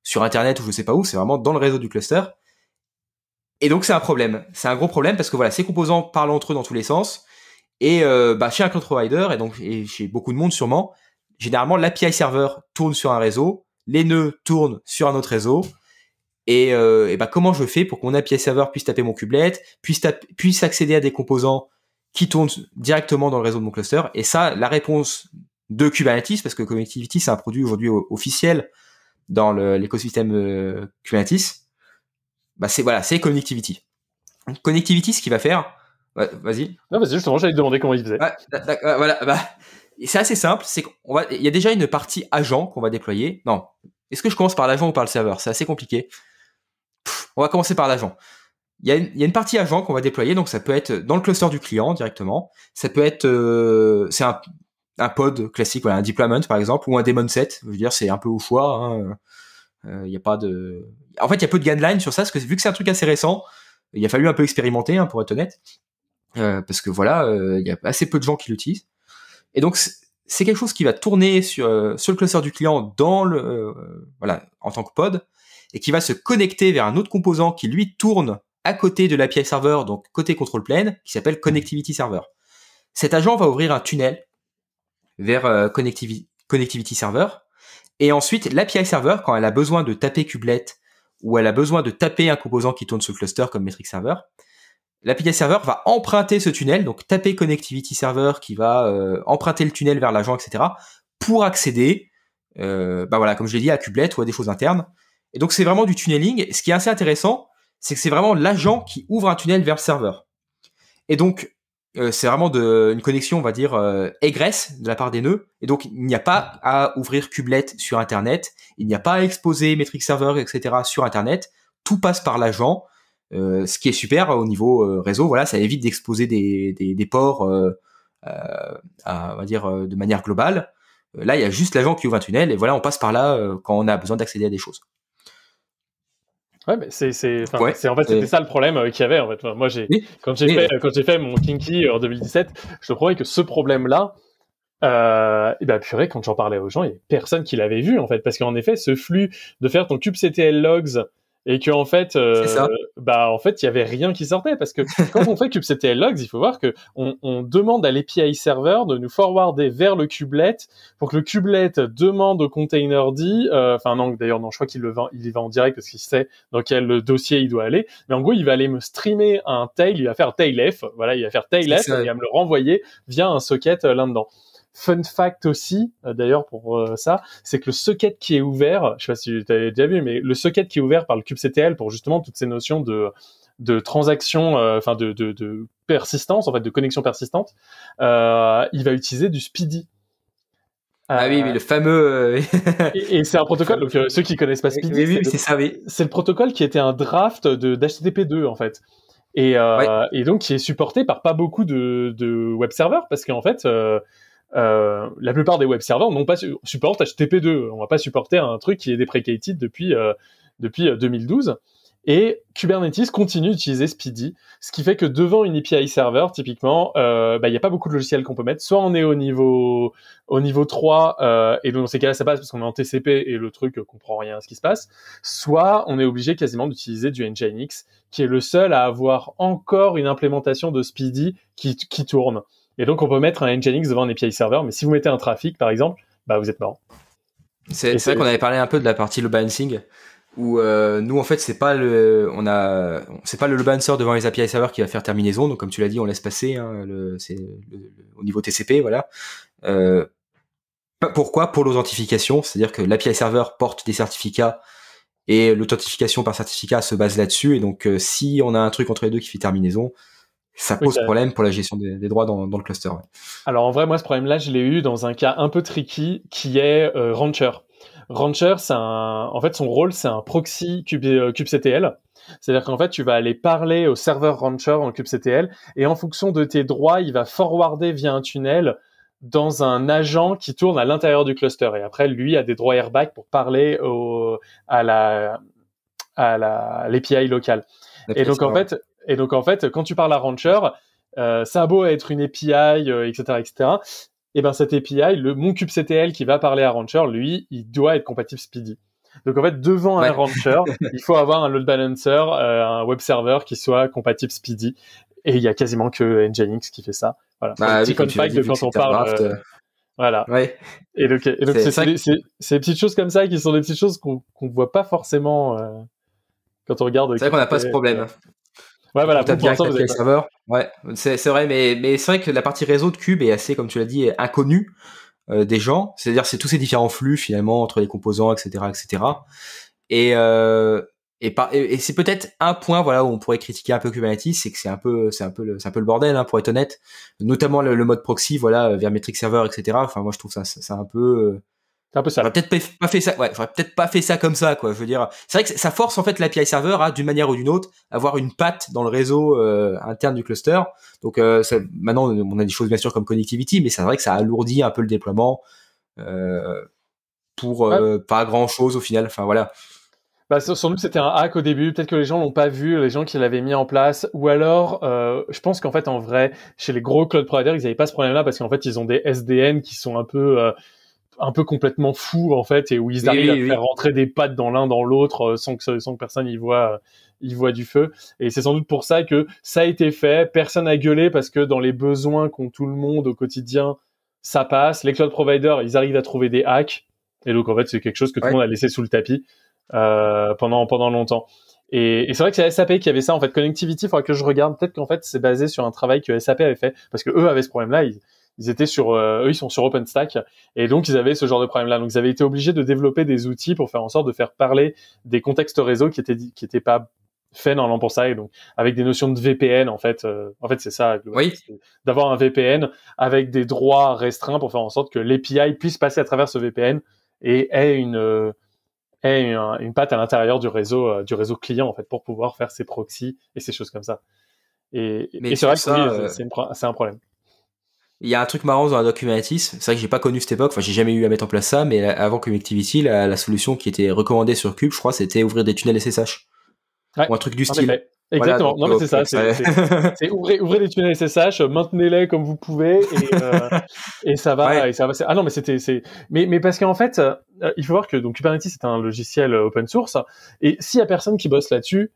sur internet ou je sais pas où. C'est vraiment dans le réseau du cluster. Et donc, c'est un problème. C'est un gros problème parce que voilà, ces composants parlent entre eux dans tous les sens. Et bah, chez un cloud provider et donc et chez beaucoup de monde sûrement, généralement l'API serveur tourne sur un réseau, les nœuds tournent sur un autre réseau. Et, euh, bah, comment je fais pour que mon API serveur puisse taper mon kubelet, puisse, accéder à des composants qui tournent directement dans le réseau de mon cluster Et ça, la réponse de Kubernetes, parce que Connectivity, c'est un produit aujourd'hui officiel dans l'écosystème euh, Kubernetes, bah, c'est voilà, c'est Connectivity. Connectivity, ce qu'il va faire, vas-y. Non, justement, j'allais demander comment il faisait. voilà, bah, c'est assez simple, c'est qu'on va, il y a déjà une partie agent qu'on va déployer. Non. Est-ce que je commence par l'agent ou par le serveur? C'est assez compliqué. on va commencer par l'agent. Il y, a une, partie agent qu'on va déployer, donc ça peut être dans le cluster du client directement, ça peut être euh, c'est un, pod classique, voilà, un deployment par exemple, ou un daemon set, je veux dire c'est un peu au choix. Hein. Euh, il y a pas de, en fait il y a peu de guidelines sur ça parce que vu que c'est un truc assez récent, il a fallu un peu expérimenter hein, pour être honnête, euh, parce que voilà il y a assez peu de gens qui l'utilisent. Et donc c'est quelque chose qui va tourner sur, euh, le cluster du client dans le euh, voilà en tant que pod et qui va se connecter vers un autre composant qui lui tourne à côté de l'API Server, donc côté contrôle plane, qui s'appelle Connectivity Server. Cet agent va ouvrir un tunnel vers euh, connectivity, Server. Et ensuite, l'API Server, quand elle a besoin de taper Kubelet ou elle a besoin de taper un composant qui tourne sur le cluster comme Metric Server, L'API serveur va emprunter ce tunnel, donc taper connectivity server qui va euh, emprunter le tunnel vers l'agent, etc. pour accéder, euh, bah voilà, comme je l'ai dit, à Kublet ou à des choses internes. Et donc c'est vraiment du tunneling. ce qui est assez intéressant, c'est que c'est vraiment l'agent qui ouvre un tunnel vers le serveur. Et donc euh, c'est vraiment de, une connexion, on va dire, aigresse de la part des nœuds. Et donc il n'y a pas à ouvrir Kublet sur Internet, il n'y a pas à exposer Metric Server, etc. sur Internet. Tout passe par l'agent euh, ce qui est super au niveau euh, réseau, voilà, ça évite d'exposer des, ports, euh, dire, de manière globale. Là, il y a juste l'agent qui ouvre un tunnel et voilà, on passe par là quand on a besoin d'accéder à des choses. Ouais, mais c'est, en fait, c'était ça le problème qu'il y avait. En fait. moi, j'ai, quand, j'ai fait, mon Kinky en 2017, je te que ce problème-là, et eh ben quand j'en parlais aux gens, il n'y personne qui l'avait vu en fait, parce qu'en effet, ce flux de faire ton kubectl logs et que en fait euh, bah en fait il y avait rien qui sortait parce que quand on fait kubectl logs il faut voir que on, demande à l'API server de nous forwarder vers le kubelet pour que le kubelet demande au container D euh, enfin non d'ailleurs non je crois qu'il le vend, il y va en direct parce qu'il sait dans quel dossier il doit aller mais en gros il va aller me streamer un tail il va faire tailf, voilà il va faire tailf et il va me le renvoyer via un socket euh, là dedans Fun fact aussi, euh, d'ailleurs pour euh, ça, c'est que le socket qui est ouvert, je sais pas si tu as déjà vu, mais le socket qui est ouvert par le kubectl pour justement toutes ces notions de de transaction, euh, enfin de, de, persistance, en fait, de connexion persistante, il va utiliser du Speedy. Ah oui, mais le fameux. et, c'est un protocole. Donc ceux qui connaissent pas Speedy, c'est, ça. C'est le protocole qui était un draft de d'HTTP2 en fait, et, et donc qui est supporté par pas beaucoup de, de web serveurs parce qu'en fait. Euh, la plupart des web serveurs n'ont pas supportent HTTP2. On va pas supporter un truc qui est deprecated depuis euh, depuis 2012. Euh, et Kubernetes continue d'utiliser Speedy, ce qui fait que devant une API server, typiquement, euh, bah, il n'y a pas beaucoup de logiciels qu'on peut mettre. Soit on est au niveau, au niveau 3, euh, et dans ces cas-là, ça passe parce qu'on est en TCP et le truc comprend rien à ce qui se passe. Soit on est obligé quasiment d'utiliser du Nginx, qui est le seul à avoir encore une implémentation de Speedy qui, qui tourne. Et donc, on peut mettre un Nginx devant un API Server, mais si vous mettez un trafic, par exemple, bah, vous êtes mort. C'est vrai qu'on avait parlé un peu de la partie load balancing, où euh, nous, en fait, c'est pas le, on a, c'est pas le load balancer devant les API Server qui va faire terminaison. Donc, comme tu l'as dit, on laisse passer, hein, le, au niveau TCP, voilà. Euh, pourquoi Pour l'authentification, c'est-à-dire que l'API Server porte des certificats et l'authentification par certificat se base là-dessus. Et donc, euh, si on a un truc entre les deux qui fait terminaison, ça pose bah problème pour la gestion des, droits dans, le cluster. Alors en vrai, moi, ce problème-là, je l'ai eu dans un cas un peu tricky qui est euh, Rancher. Rancher, c'est un, en fait, son rôle, c'est un proxy cube, euh, kubectl. C'est-à-dire qu'en fait, tu vas aller parler au serveur Rancher en kubectl et en fonction de tes droits, il va forwarder via un tunnel dans un agent qui tourne à l'intérieur du cluster. Et après, lui a des droits airbags pour parler au, à la, à l'API locale. Et donc, en fait, et donc, en fait, quand tu parles à Rancher, euh, ça a beau être une API, etc., euh, etc., et eh ben cette API, le mon CTL qui va parler à Rancher, lui, il doit être compatible Speedy. Donc en fait, devant un Rancher, il faut avoir un load balancer, euh, un web server qui soit compatible Speedy. Et il y a quasiment que Nginx qui fait ça. Voilà. Bah petit de quand on parle. Voilà. Et donc, c'est, des, petites choses comme ça qui sont des petites choses qu'on ne voit pas forcément quand on regarde. C'est vrai qu'on n'a pas ce problème. Ouais, voilà, pour bien serveur. Ouais, c'est vrai, mais, mais c'est vrai que la partie réseau de Cube est assez, comme tu l'as dit, inconnue euh, des gens. C'est-à-dire, c'est tous ces différents flux finalement entre les composants, etc., etc. Et et, euh, et, et c'est peut-être un point voilà où on pourrait critiquer un peu Kubernetes, c'est que c'est un peu c'est un peu c'est un peu le bordel hein, pour être honnête, notamment le, mode proxy voilà euh, vers metric server etc. Enfin moi je trouve ça c'est un peu c'est un peu ça. J'aurais peut-être pas fait ça. Ouais, peut-être pas fait ça comme ça, quoi. Je veux dire, c'est vrai que ça force en fait l'API serveur à, d'une manière ou d'une autre, avoir une patte dans le réseau euh, interne du cluster. Donc euh, maintenant, on a des choses bien sûr comme connectivity, mais c'est vrai que ça alourdit un peu le déploiement euh, pour pas grand chose au final. Enfin voilà. Bah, sans c'était un hack au début, peut-être que les gens l'ont pas vu, les gens qui l'avaient mis en place, ou alors je pense qu'en fait en vrai, chez les gros cloud providers, ils n'avaient pas ce problème-là parce qu'en fait ils ont des SDN qui sont un peu un peu complètement fou en fait et où ils arrivent à faire rentrer des pattes dans l'un dans l'autre euh, sans que sans que personne y voit euh, voit du feu et c'est sans doute pour ça que ça a été fait personne a gueulé parce que dans les besoins qu'ont tout le monde au quotidien ça passe les cloud providers ils arrivent à trouver des hacks et donc en fait c'est quelque chose que tout le monde a laissé sous le tapis euh, pendant pendant longtemps et, c'est vrai que c'est SAP qui avait ça en fait connectivity il faudra que je regarde peut-être qu'en fait c'est basé sur un travail que SAP avait fait parce que eux avaient ce problème là ils étaient sur, euh, eux, ils sont sur OpenStack, et donc ils avaient ce genre de problème-là. Donc ils avaient été obligés de développer des outils pour faire en sorte de faire parler des contextes réseau qui étaient qui étaient pas faits dans et donc avec des notions de VPN en fait. Euh, en fait, c'est ça. Oui. D'avoir un VPN avec des droits restreints pour faire en sorte que l'API puisse passer à travers ce VPN et ait une euh, une, patte à l'intérieur du réseau du réseau client en fait pour pouvoir faire ses proxys et ces choses comme ça. Et, c'est vrai que c'est un problème. Il y a un truc marrant dans la Documentis, c'est vrai que j'ai pas connu cette époque, enfin j'ai jamais eu à mettre en place ça, mais euh, avant Connectivity, la, la solution qui était recommandée sur Cube, je crois, c'était ouvrir des tunnels SSH. Ouais. Ou un truc du style. Exactement, non mais c'est ça, c'est ouvrir des tunnels SSH, euh, maintenez-les comme vous pouvez et, euh, ça va, Ah non mais c'était, mais, parce qu'en fait, il faut voir que donc Kubernetes c'est un logiciel open source et s'il y a personne qui bosse là-dessus,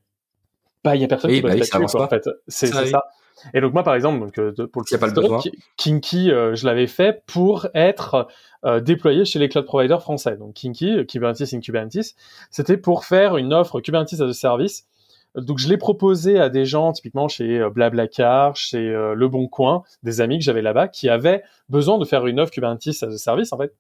bah il y a personne qui bosse bah là-dessus en fait, c'est ça. Et donc moi, par exemple, donc, euh, pour le, pas le Kinky, euh, je l'avais fait pour être euh, déployé chez les cloud providers français. Donc Kinky, Kubernetes in Kubernetes, c'était pour faire une offre Kubernetes as a service. Donc je l'ai proposé à des gens typiquement chez Blablacar, chez Le Bon Coin, des amis que j'avais là-bas qui avaient besoin de faire une offre Kubernetes as a service en fait.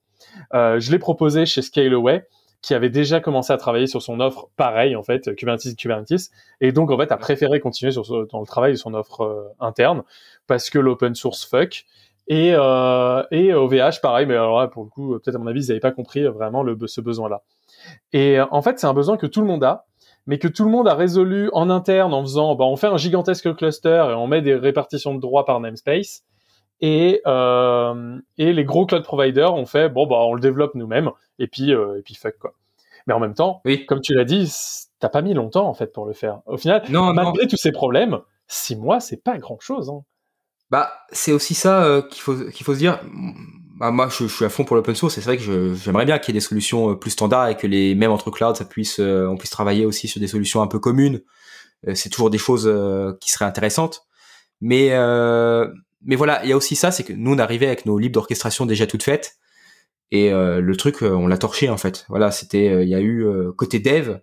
je l'ai proposé chez Scaleway qui avait déjà commencé à travailler sur son offre pareil en fait Kubernetes Kubernetes et donc en fait a préféré continuer sur dans le travail de son offre euh, interne parce que l'open source fuck et euh, et OVH pareil mais alors là pour le coup peut-être à mon avis ils n'avaient pas compris vraiment le ce besoin là et euh, en fait c'est un besoin que tout le monde a mais que tout le monde a résolu en interne en faisant bah on fait un gigantesque cluster et on met des répartitions de droits par namespace euh, et, les gros cloud providers ont fait bon bah on le développe nous-mêmes et puis euh, et puis fuck quoi. Mais en même temps, comme tu l'as dit, t'as pas mis longtemps en fait pour le faire. Au final, non, malgré tous ces problèmes, six mois c'est pas grand chose. Hein. Bah c'est aussi ça euh, qu'il faut qu'il faut se dire. Bah, moi je, suis à fond pour l'open source. C'est vrai que j'aimerais bien qu'il y ait des solutions plus standards et que les mêmes entre clouds ça puisse on puisse travailler aussi sur des solutions un peu communes. c'est toujours des choses qui seraient intéressantes. Mais euh, mais voilà, il y a aussi ça, c'est que nous on arrivait avec nos libres d'orchestration déjà toutes faites et euh, le truc euh, on l'a torché en fait. Voilà, c'était euh, il y a eu côté dev,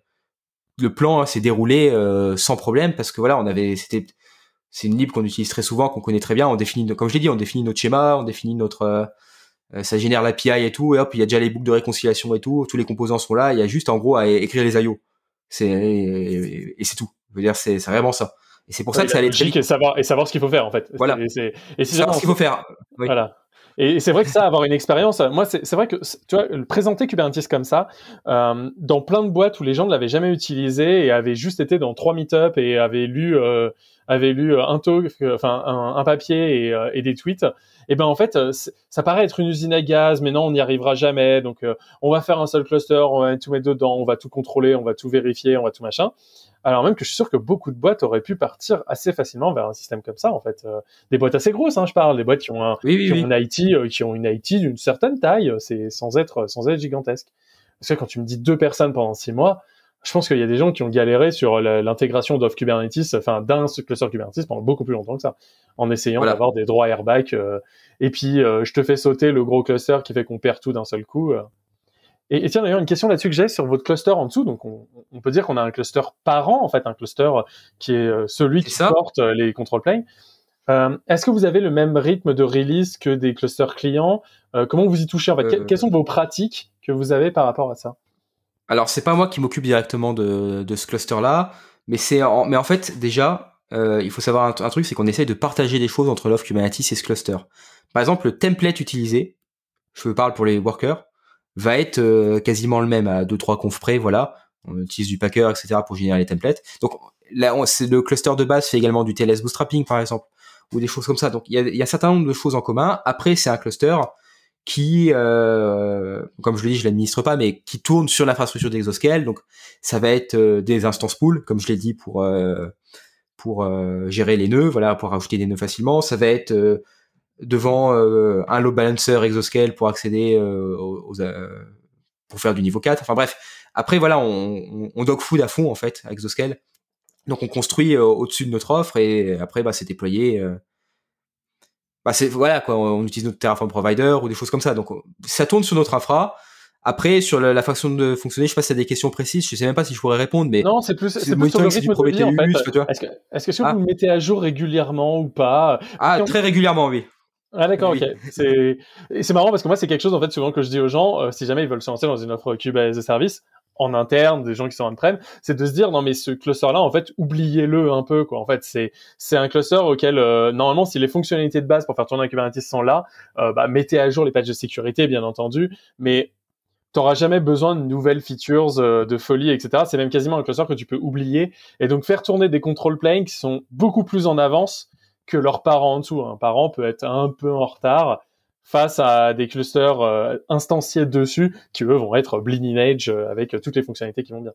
le plan hein, s'est déroulé sans problème parce que voilà, on avait c'était c'est une libre qu'on utilise très souvent, qu'on connaît très bien, on définit comme je l'ai dit, on définit notre schéma, on définit notre ça génère l'API et tout, et hop, il y a déjà les boucles de réconciliation et tout, tous les composants sont là, il y a juste en gros à écrire les IO. C'est et, et c'est tout. Je veux dire, c'est vraiment ça. Et c'est pour ça que ça allait être et savoir, et savoir ce qu'il faut faire, en fait. Voilà. Et c'est savoir ce qu'il faut faire. Voilà. Et c'est vrai que ça, avoir une expérience, moi, c'est vrai que, tu vois, présenter Kubernetes comme ça, euh, dans plein de boîtes où les gens ne l'avaient jamais utilisé et avaient juste été dans trois meet-up et avaient lu, euh, avaient lu euh, un talk, enfin, un, papier et, des tweets, et eh ben en fait, ça paraît être une usine à gaz, mais non, on n'y arrivera jamais. Donc, on va faire un seul cluster, on va tout mettre dedans, on va tout contrôler, on va tout vérifier, on va tout machin alors même que je suis sûr que beaucoup de boîtes auraient pu partir assez facilement vers un système comme ça, en fait. Euh, des boîtes assez grosses, hein, je parle, des boîtes qui ont, un, IT, euh, qui ont une IT d'une certaine taille, euh, c'est sans être, sans être gigantesque. Parce que quand tu me dis deux personnes pendant six mois, je pense qu'il y a des gens qui ont galéré sur l'intégration d'off Kubernetes, enfin d'un cluster Kubernetes pendant beaucoup plus longtemps que ça, en essayant d'avoir des droits airbag. et puis je te fais sauter le gros cluster qui fait qu'on perd tout d'un seul coup. Et, tiens, d'ailleurs, une question là-dessus que j'ai sur votre cluster en dessous. Donc, on, peut dire qu'on a un cluster parent, en fait, un cluster euh, qui est euh, celui qui porte euh, les control planes. Est-ce que vous avez le même rythme de release que des clusters clients Comment vous y touchez en fait Quelles sont vos pratiques que vous avez par rapport à ça Alors c'est pas moi qui m'occupe directement de, ce cluster-là, mais c'est en, mais en fait déjà il faut savoir un, truc, c'est qu'on essaye de partager des choses entre Love Kubernetes et ce cluster. Par exemple le template utilisé, je parle pour les workers, va être euh, quasiment le même à deux trois confs près. Voilà, on utilise du packer, etc. pour générer les templates. Donc là, c'est le cluster de base fait également du TLS bootstrapping par exemple ou des choses comme ça. Donc il y a, un certain nombre de choses en commun. Après, c'est un cluster qui, euh, comme je le dis, je l'administre pas, mais qui tourne sur l'infrastructure d'Exoscale. Donc ça va être euh, des instances pool, comme je l'ai dit pour pour gérer les nœuds, voilà, pour rajouter des nœuds facilement. Ça va être devant euh, un load balancer exoscale pour accéder euh, aux, euh, pour faire du niveau 4 enfin bref après voilà on, on, dog food à fond en fait exoscale donc on construit au-dessus de notre offre et après bah c'est déployé bah c'est voilà quoi on utilise notre Terraform provider ou des choses comme ça donc ça tourne sur notre infra après, sur la, façon de fonctionner, je sais pas si t'as des questions précises, je sais même pas si je pourrais répondre, mais. Non, c'est plus, c'est plus sur le de vie, en Est-ce que, est-ce que, vous ah. le mettez à jour régulièrement ou pas Ah, très régulièrement, oui. Ah d'accord, ok. C'est c'est marrant parce que moi c'est quelque chose en fait souvent que je dis aux gens euh, si jamais ils veulent se lancer dans une offre Kubernetes de service en interne des gens qui sont en prem c'est de se dire non mais ce cluster là en fait oubliez-le un peu quoi. En fait c'est c'est un cluster auquel euh, normalement si les fonctionnalités de base pour faire tourner un Kubernetes sont là, euh, bah, mettez à jour les patches de sécurité bien entendu, mais t'auras jamais besoin de nouvelles features de folie, etc. C'est même quasiment un cluster que tu peux oublier. Et donc faire tourner des control planes qui sont beaucoup plus en avance que leurs parents en dessous. Un hein. parent peut être un peu en retard face à des clusters euh, instanciés dessus qui eux vont être edge euh, avec euh, toutes les fonctionnalités qui vont bien.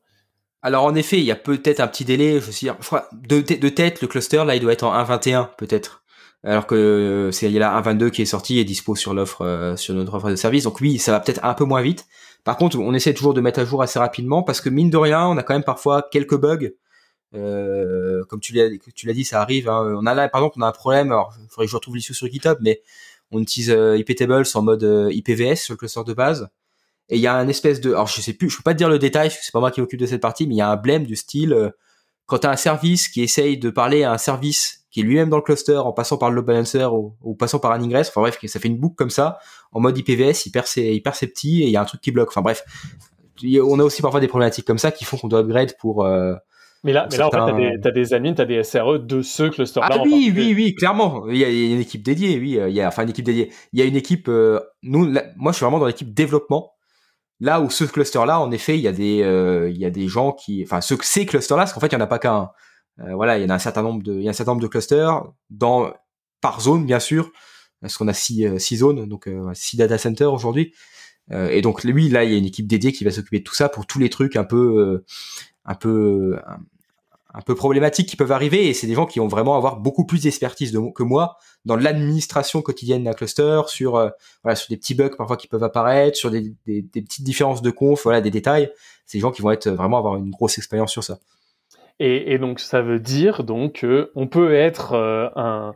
Alors en effet, il y a peut-être un petit délai, je veux dire, de, tête, le cluster là il doit être en 1.21 peut-être alors que c'est il y a 1.22 qui est sorti et dispo sur l'offre sur notre offre de service. Donc oui, ça va peut-être un peu moins vite. Par contre, on essaie toujours de mettre à jour assez rapidement parce que mine de rien, on a quand même parfois quelques bugs euh, comme tu l'as, dit, ça arrive. Hein. On a là, par exemple, on a un problème. Alors, il faudrait que je retrouve l'issue sur GitHub, mais on utilise euh, iptables en mode euh, IPVS sur le cluster de base. Et il y a un espèce de, alors je sais plus, je peux pas te dire le détail parce que c'est pas moi qui m'occupe de cette partie, mais il y a un blème du style quand as un service qui essaye de parler à un service qui est lui-même dans le cluster en passant par le load balancer ou, en passant par un ingress, enfin bref, ça fait une boucle comme ça en mode IPVS, il c'est ses, et il y a un truc qui bloque. Enfin bref, on a aussi parfois des problématiques comme ça qui font qu'on doit upgrade pour mais là, mais là en fait, t'as des, amis, admins, t'as des SRE de ce cluster-là. Ah oui, oui, oui, clairement. Il y, a, une équipe dédiée, oui. Euh, il y a, enfin, une équipe dédiée. Il y a une équipe. Euh, nous, moi, je suis vraiment dans l'équipe développement. Là où ce cluster-là, en effet, il y a des, euh, il y a des gens qui, enfin, ce, ces clusters-là, parce qu'en fait, il y en a pas qu'un. voilà, il y en a un certain nombre de, il y a un certain nombre de clusters dans par zone, bien sûr, parce qu'on a six, six zones, donc six data centers aujourd'hui. et donc, lui, là, il y a une équipe dédiée qui va s'occuper de tout ça pour tous les trucs un peu, un peu un peu problématiques qui peuvent arriver et c'est des gens qui vont vraiment avoir beaucoup plus d'expertise que moi dans l'administration quotidienne d'un cluster sur euh, sur des petits bugs parfois qui peuvent apparaître sur des, petites différences de conf voilà des détails c'est des gens qui vont être euh, vraiment avoir une grosse expérience sur ça et, donc ça veut dire donc on peut être euh, un,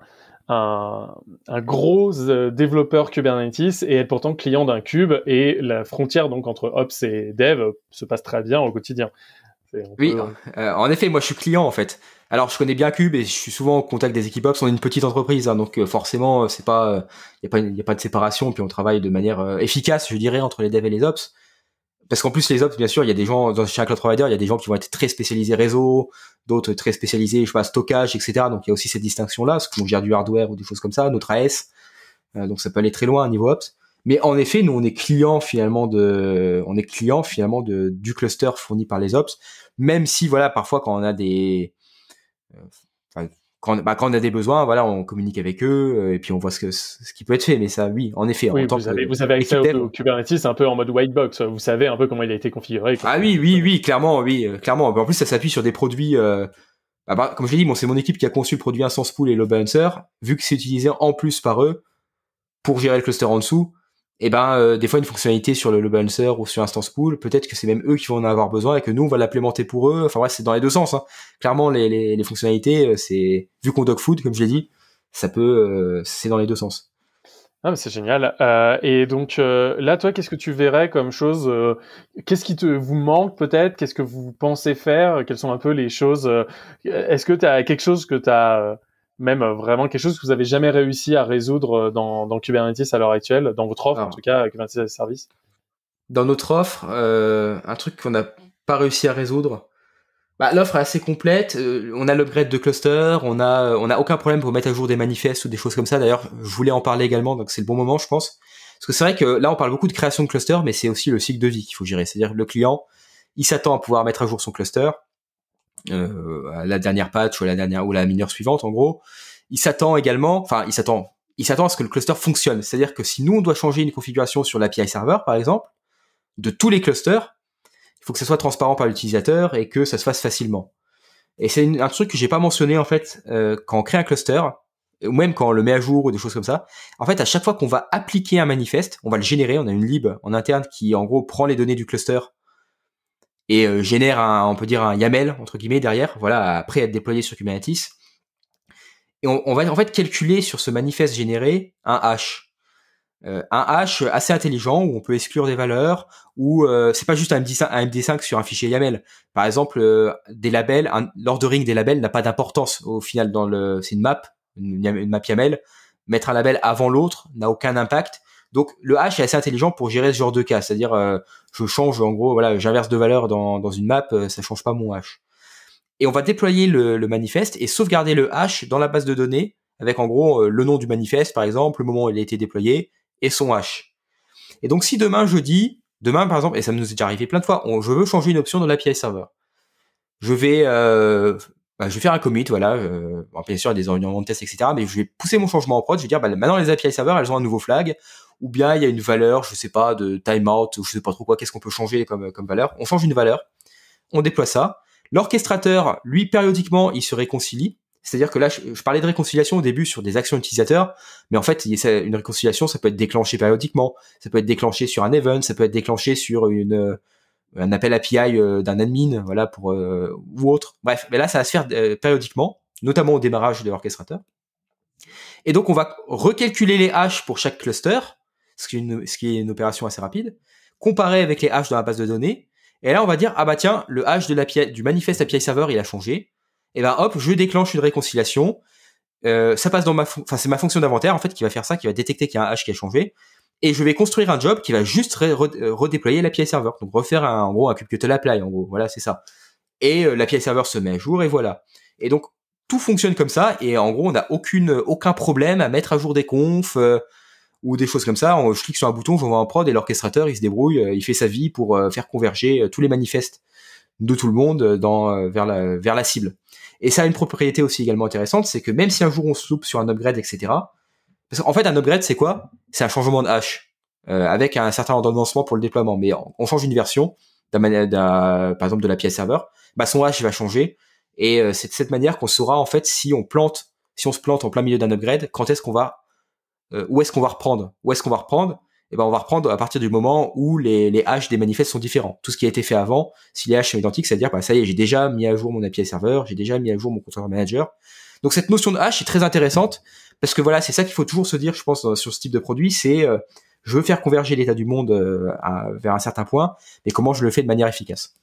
gros développeur Kubernetes et être pourtant client d'un cube et la frontière donc entre ops et dev se passe très bien au quotidien. Oui, hein. euh, en effet, moi je suis client en fait. Alors je connais bien Cube et je suis souvent en contact des équipes Ops. On est une petite entreprise, hein, donc euh, forcément euh, c'est pas, il n'y a pas, y a pas de séparation. Puis on travaille de manière efficace, je dirais, entre les devs et les ops. Parce qu'en plus les ops, bien sûr, il y a des gens dans chaque cloud provider, il y a des gens qui vont être très spécialisés réseau, d'autres très spécialisés, je sais pas, stockage, etc. Donc il y a aussi cette distinction là, ce qu'on gère du hardware ou des choses comme ça, notre AS. donc ça peut aller très loin à niveau ops. Mais en effet, nous, on est client finalement de, on est client finalement de du cluster fourni par les ops, même si voilà, parfois quand on a des, euh, quand, bah, quand on a des besoins, voilà, on communique avec eux euh, et puis on voit ce que ce qui peut être fait. Mais ça, oui, en effet, en tant vous, que, avez, vous accès au, Kubernetes un peu en mode white box. Vous savez un peu comment il a été configuré. Ah oui, oui, oui, clairement, oui, euh, clairement. En plus, ça s'appuie sur des produits. Ah bah, comme je l'ai dit, bon, c'est mon équipe qui a conçu le produit sans Pool et Load Vu que c'est utilisé en plus par eux pour gérer le cluster en dessous, et eh ben euh, des fois une fonctionnalité sur le, le balancer ou sur Instance Pool, peut-être que c'est même eux qui vont en avoir besoin et que nous on va l'implémenter pour eux. Enfin bref, c'est dans les deux sens. Hein. Clairement, les, les, fonctionnalités, euh, c'est vu qu'on food, comme je l'ai dit, ça peut, euh, c'est dans les deux sens. Ah, mais c'est génial. et donc là, toi, qu'est-ce que tu verrais comme chose Qu'est-ce qui te vous manque peut-être Qu'est-ce que vous pensez faire Quelles sont un peu les choses Est-ce que tu as quelque chose que tu as même euh, vraiment quelque chose que vous avez jamais réussi à résoudre euh, dans, Kubernetes à l'heure actuelle, dans votre offre en tout cas, Kubernetes service Dans notre offre, euh, un truc qu'on n'a pas réussi à résoudre, bah, l'offre est assez complète. on a l'upgrade de cluster, on n'a on a aucun problème pour mettre à jour des manifestes ou des choses comme ça. D'ailleurs, je voulais en parler également, donc c'est le bon moment, je pense. Parce que c'est vrai que là, on parle beaucoup de création de cluster, mais c'est aussi le cycle de vie qu'il faut gérer. C'est-à-dire que le client, il s'attend à pouvoir mettre à jour son cluster. Euh, à la dernière patch ou la dernière ou la mineure suivante en gros. Il s'attend également, enfin il s'attend, il s'attend à ce que le cluster fonctionne. C'est-à-dire que si nous on doit changer une configuration sur l'API server par exemple de tous les clusters, il faut que ça soit transparent par l'utilisateur et que ça se fasse facilement. Et c'est un truc que j'ai pas mentionné en fait euh, quand on crée un cluster ou même quand on le met à jour ou des choses comme ça. En fait, à chaque fois qu'on va appliquer un manifeste, on va le générer. On a une lib en interne qui en gros prend les données du cluster et euh, génère un, on peut dire un YAML entre guillemets derrière, voilà, après être déployé sur Kubernetes. Et on, va en fait calculer sur ce manifeste généré un hash. Euh, un hash assez intelligent où on peut exclure des valeurs, où euh, c'est pas juste un MD5, sur un fichier YAML. Par exemple, des labels, l'ordering des labels n'a pas d'importance au final dans le, c'est une map, une, map YAML. Mettre un label avant l'autre n'a aucun impact. Donc le hash est assez intelligent pour gérer ce genre de cas, c'est-à-dire euh, je change en gros, voilà, j'inverse de valeur dans, une map, euh, ça change pas mon hash. Et on va déployer le, le manifeste et sauvegarder le hash dans la base de données avec en gros euh, le nom du manifeste par exemple, le moment où il a été déployé et son hash. Et donc si demain je dis, demain par exemple, et ça nous est déjà arrivé plein de fois, je veux changer une option dans l'API server, je vais bah, je vais faire un commit, voilà. Euh, bien sûr, il y a des environnements de test, etc. Mais je vais pousser mon changement en prod. Je vais dire, bah, maintenant les API server, elles ont un nouveau flag ou bien il y a une valeur, je sais pas, de timeout, ou je sais pas trop quoi, qu'est-ce qu'on peut changer comme, valeur. On change une valeur, on déploie ça. L'orchestrateur, lui, périodiquement, il se réconcilie. C'est-à-dire que là, je, parlais de réconciliation au début sur des actions utilisateurs, mais en fait, une réconciliation, ça peut être déclenché périodiquement, ça peut être déclenché sur un event, ça peut être déclenché sur une, euh, un appel API euh, d'un admin, voilà, pour, euh, ou autre. Bref, mais là, ça va se faire périodiquement, notamment au démarrage de l'orchestrateur. Et donc, on va recalculer les hashes pour chaque cluster, ce qui, est une, opération assez rapide, comparé avec les hashes dans la base de données. Et là, on va dire, ah bah tiens, le hash de du manifeste API Server, il a changé. Et ben hop, je déclenche une réconciliation. Euh, ça passe dans ma, enfin c'est ma fonction d'inventaire en fait qui va faire ça, qui va détecter qu'il y a un hash qui a changé, et je vais construire un job qui va juste euh, redéployer l'API Server, donc refaire un, en gros un kubectl apply, en gros, voilà c'est ça. Et euh, la l'API Server se met à jour et voilà. Et donc tout fonctionne comme ça et en gros on n'a aucun problème à mettre à jour des confs ou des choses comme ça. On, je clique sur un bouton, j'envoie un prod et l'orchestrateur, il se débrouille, euh, il fait sa vie pour euh, faire converger euh, tous les manifestes de tout le monde dans, vers, la, vers la cible. Et ça a une propriété aussi également intéressante, c'est que même si un jour on se loupe sur un upgrade, etc. Parce qu'en fait, un upgrade, c'est quoi C'est un changement de hash avec un certain ordonnancement pour le déploiement. Mais on change une version, d'un, par exemple de la pièce serveur, bah son hash va changer. Et c'est de cette manière qu'on saura en fait si on plante, si on se plante en plein milieu d'un upgrade, quand est-ce qu'on va euh, où est-ce qu'on va reprendre Où est-ce qu'on va reprendre Et eh ben, on va reprendre à partir du moment où les, les hashes des manifestes sont différents. Tout ce qui a été fait avant, si les hashes sont identiques, c'est-à-dire, bah, ça y est, j'ai déjà mis à jour mon API serveur, j'ai déjà mis à jour mon contrôleur manager. Donc, cette notion de hash est très intéressante parce que voilà, c'est ça qu'il faut toujours se dire, je pense, euh, sur ce type de produit, c'est, euh, je veux faire converger l'état du monde vers un certain point, mais comment je le fais de manière efficace.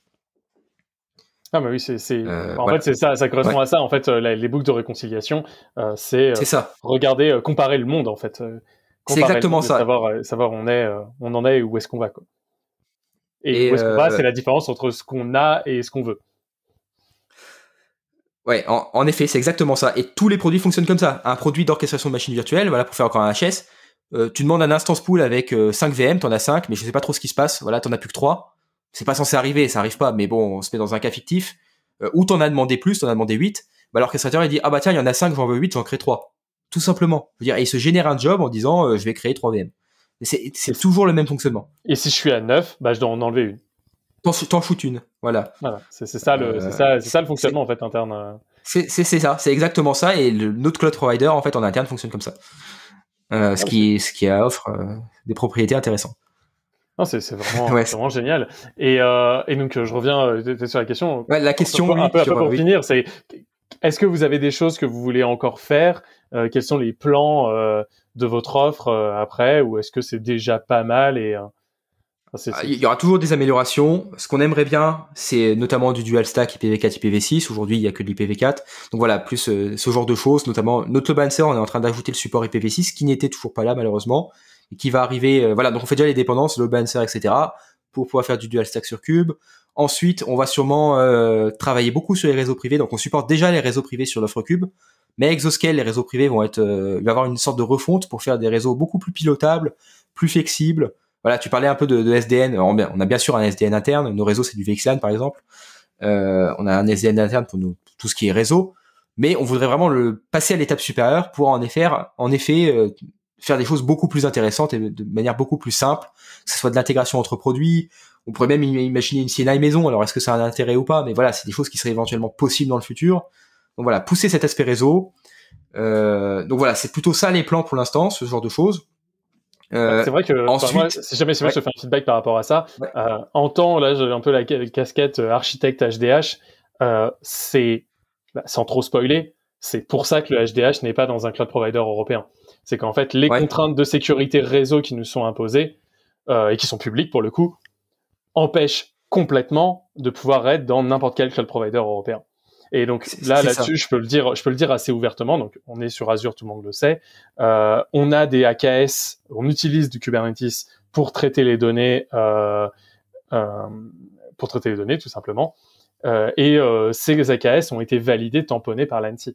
Ah oui, c'est, euh, en fait c'est ça, ça correspond à ça en fait euh, les boucles de réconciliation, euh, c'est, regarder, comparer le monde en fait. c'est exactement ça. Savoir, savoir on est, on en est où est-ce qu'on va quoi. Et, où est-ce qu'on va, c'est la différence entre ce qu'on a et ce qu'on veut. Ouais, en, effet, c'est exactement ça. Et tous les produits fonctionnent comme ça. Un produit d'orchestration de machine virtuelle, voilà, pour faire encore un HS, tu demandes un instance pool avec 5 VM, t'en as 5, mais je sais pas trop ce qui se passe, voilà, t'en as plus que 3 c'est pas censé arriver, ça arrive pas, mais bon, on se met dans un cas fictif, euh, où t'en as demandé plus, t'en as demandé 8, bah l'orchestrateur il dit, ah bah tiens, il y en a 5, j'en veux 8, j'en crée 3. Tout simplement. Je veux dire, et il se génère un job en disant, euh, je vais créer 3 VM. C'est toujours le même fonctionnement. Et si je suis à 9, bah je dois en enlever une. T'en foutes une, voilà. voilà. C'est ça, le, ça, le euh, fonctionnement en fait interne. C'est ça, c'est exactement ça, et le, notre cloud provider en fait en interne fonctionne comme ça. Ah, ce qui ce qui offre des propriétés intéressantes. c'est vraiment, génial. Et, euh, donc, euh, je reviens euh, sur la question. la question, oui, pour finir, c'est est-ce que vous avez des choses que vous voulez encore faire Quels sont les plans de votre offre après Ou est-ce que c'est déjà pas mal et ah, Il y aura toujours des améliorations. Ce qu'on aimerait bien, c'est notamment du dual stack IPv4, IPv6. Aujourd'hui, il n'y a que de l'IPv4. Donc voilà, plus ce genre de choses, notamment notre balancer, on est en train d'ajouter le support IPv6 qui n'était toujours pas là malheureusement qui va arriver. Euh, voilà, donc on fait déjà les dépendances, le balancer, etc. pour pouvoir faire du dual stack sur Cube. Ensuite, on va sûrement euh, travailler beaucoup sur les réseaux privés. Donc, on supporte déjà les réseaux privés sur l'offre Cube, mais Exoscale, les réseaux privés vont être, euh, il va avoir une sorte de refonte pour faire des réseaux beaucoup plus pilotables, plus flexibles. Voilà, tu parlais un peu de, de SDN. On a bien sûr un SDN interne. Nos réseaux, c'est du VXLAN par exemple. on a un SDN interne pour nous, tout ce qui est réseau, mais on voudrait vraiment le passer à l'étape supérieure pour en effet, en effet, faire des choses beaucoup plus intéressantes et de manière beaucoup plus simple, que ce soit de l'intégration entre produits. On pourrait même imaginer une CNI maison. Alors, est-ce que ça a un intérêt ou pas Mais voilà, c'est des choses qui seraient éventuellement possibles dans le futur. Donc voilà, pousser cet aspect réseau. Euh, donc voilà, c'est plutôt ça les plans pour l'instant, ce genre de choses. Euh, c'est vrai que ensuite, si jamais si je fais un feedback par rapport à ça, euh, en temps là j'avais un peu la casquette euh, architecte HDH, c'est bah, sans trop spoiler, c'est pour ça que le HDH n'est pas dans un cloud provider européen. C'est qu'en fait, les contraintes de sécurité réseau qui nous sont imposées, euh, et qui sont publiques pour le coup, empêchent complètement de pouvoir être dans n'importe quel cloud provider européen. Et donc là, là-dessus, je peux le dire, je peux le dire assez ouvertement. Donc, on est sur Azure, tout le monde le sait. Euh, on a des AKS, on utilise du Kubernetes pour traiter les données, euh, pour traiter les données, tout simplement. et ces AKS ont été validés, tamponnés par l'ANSI.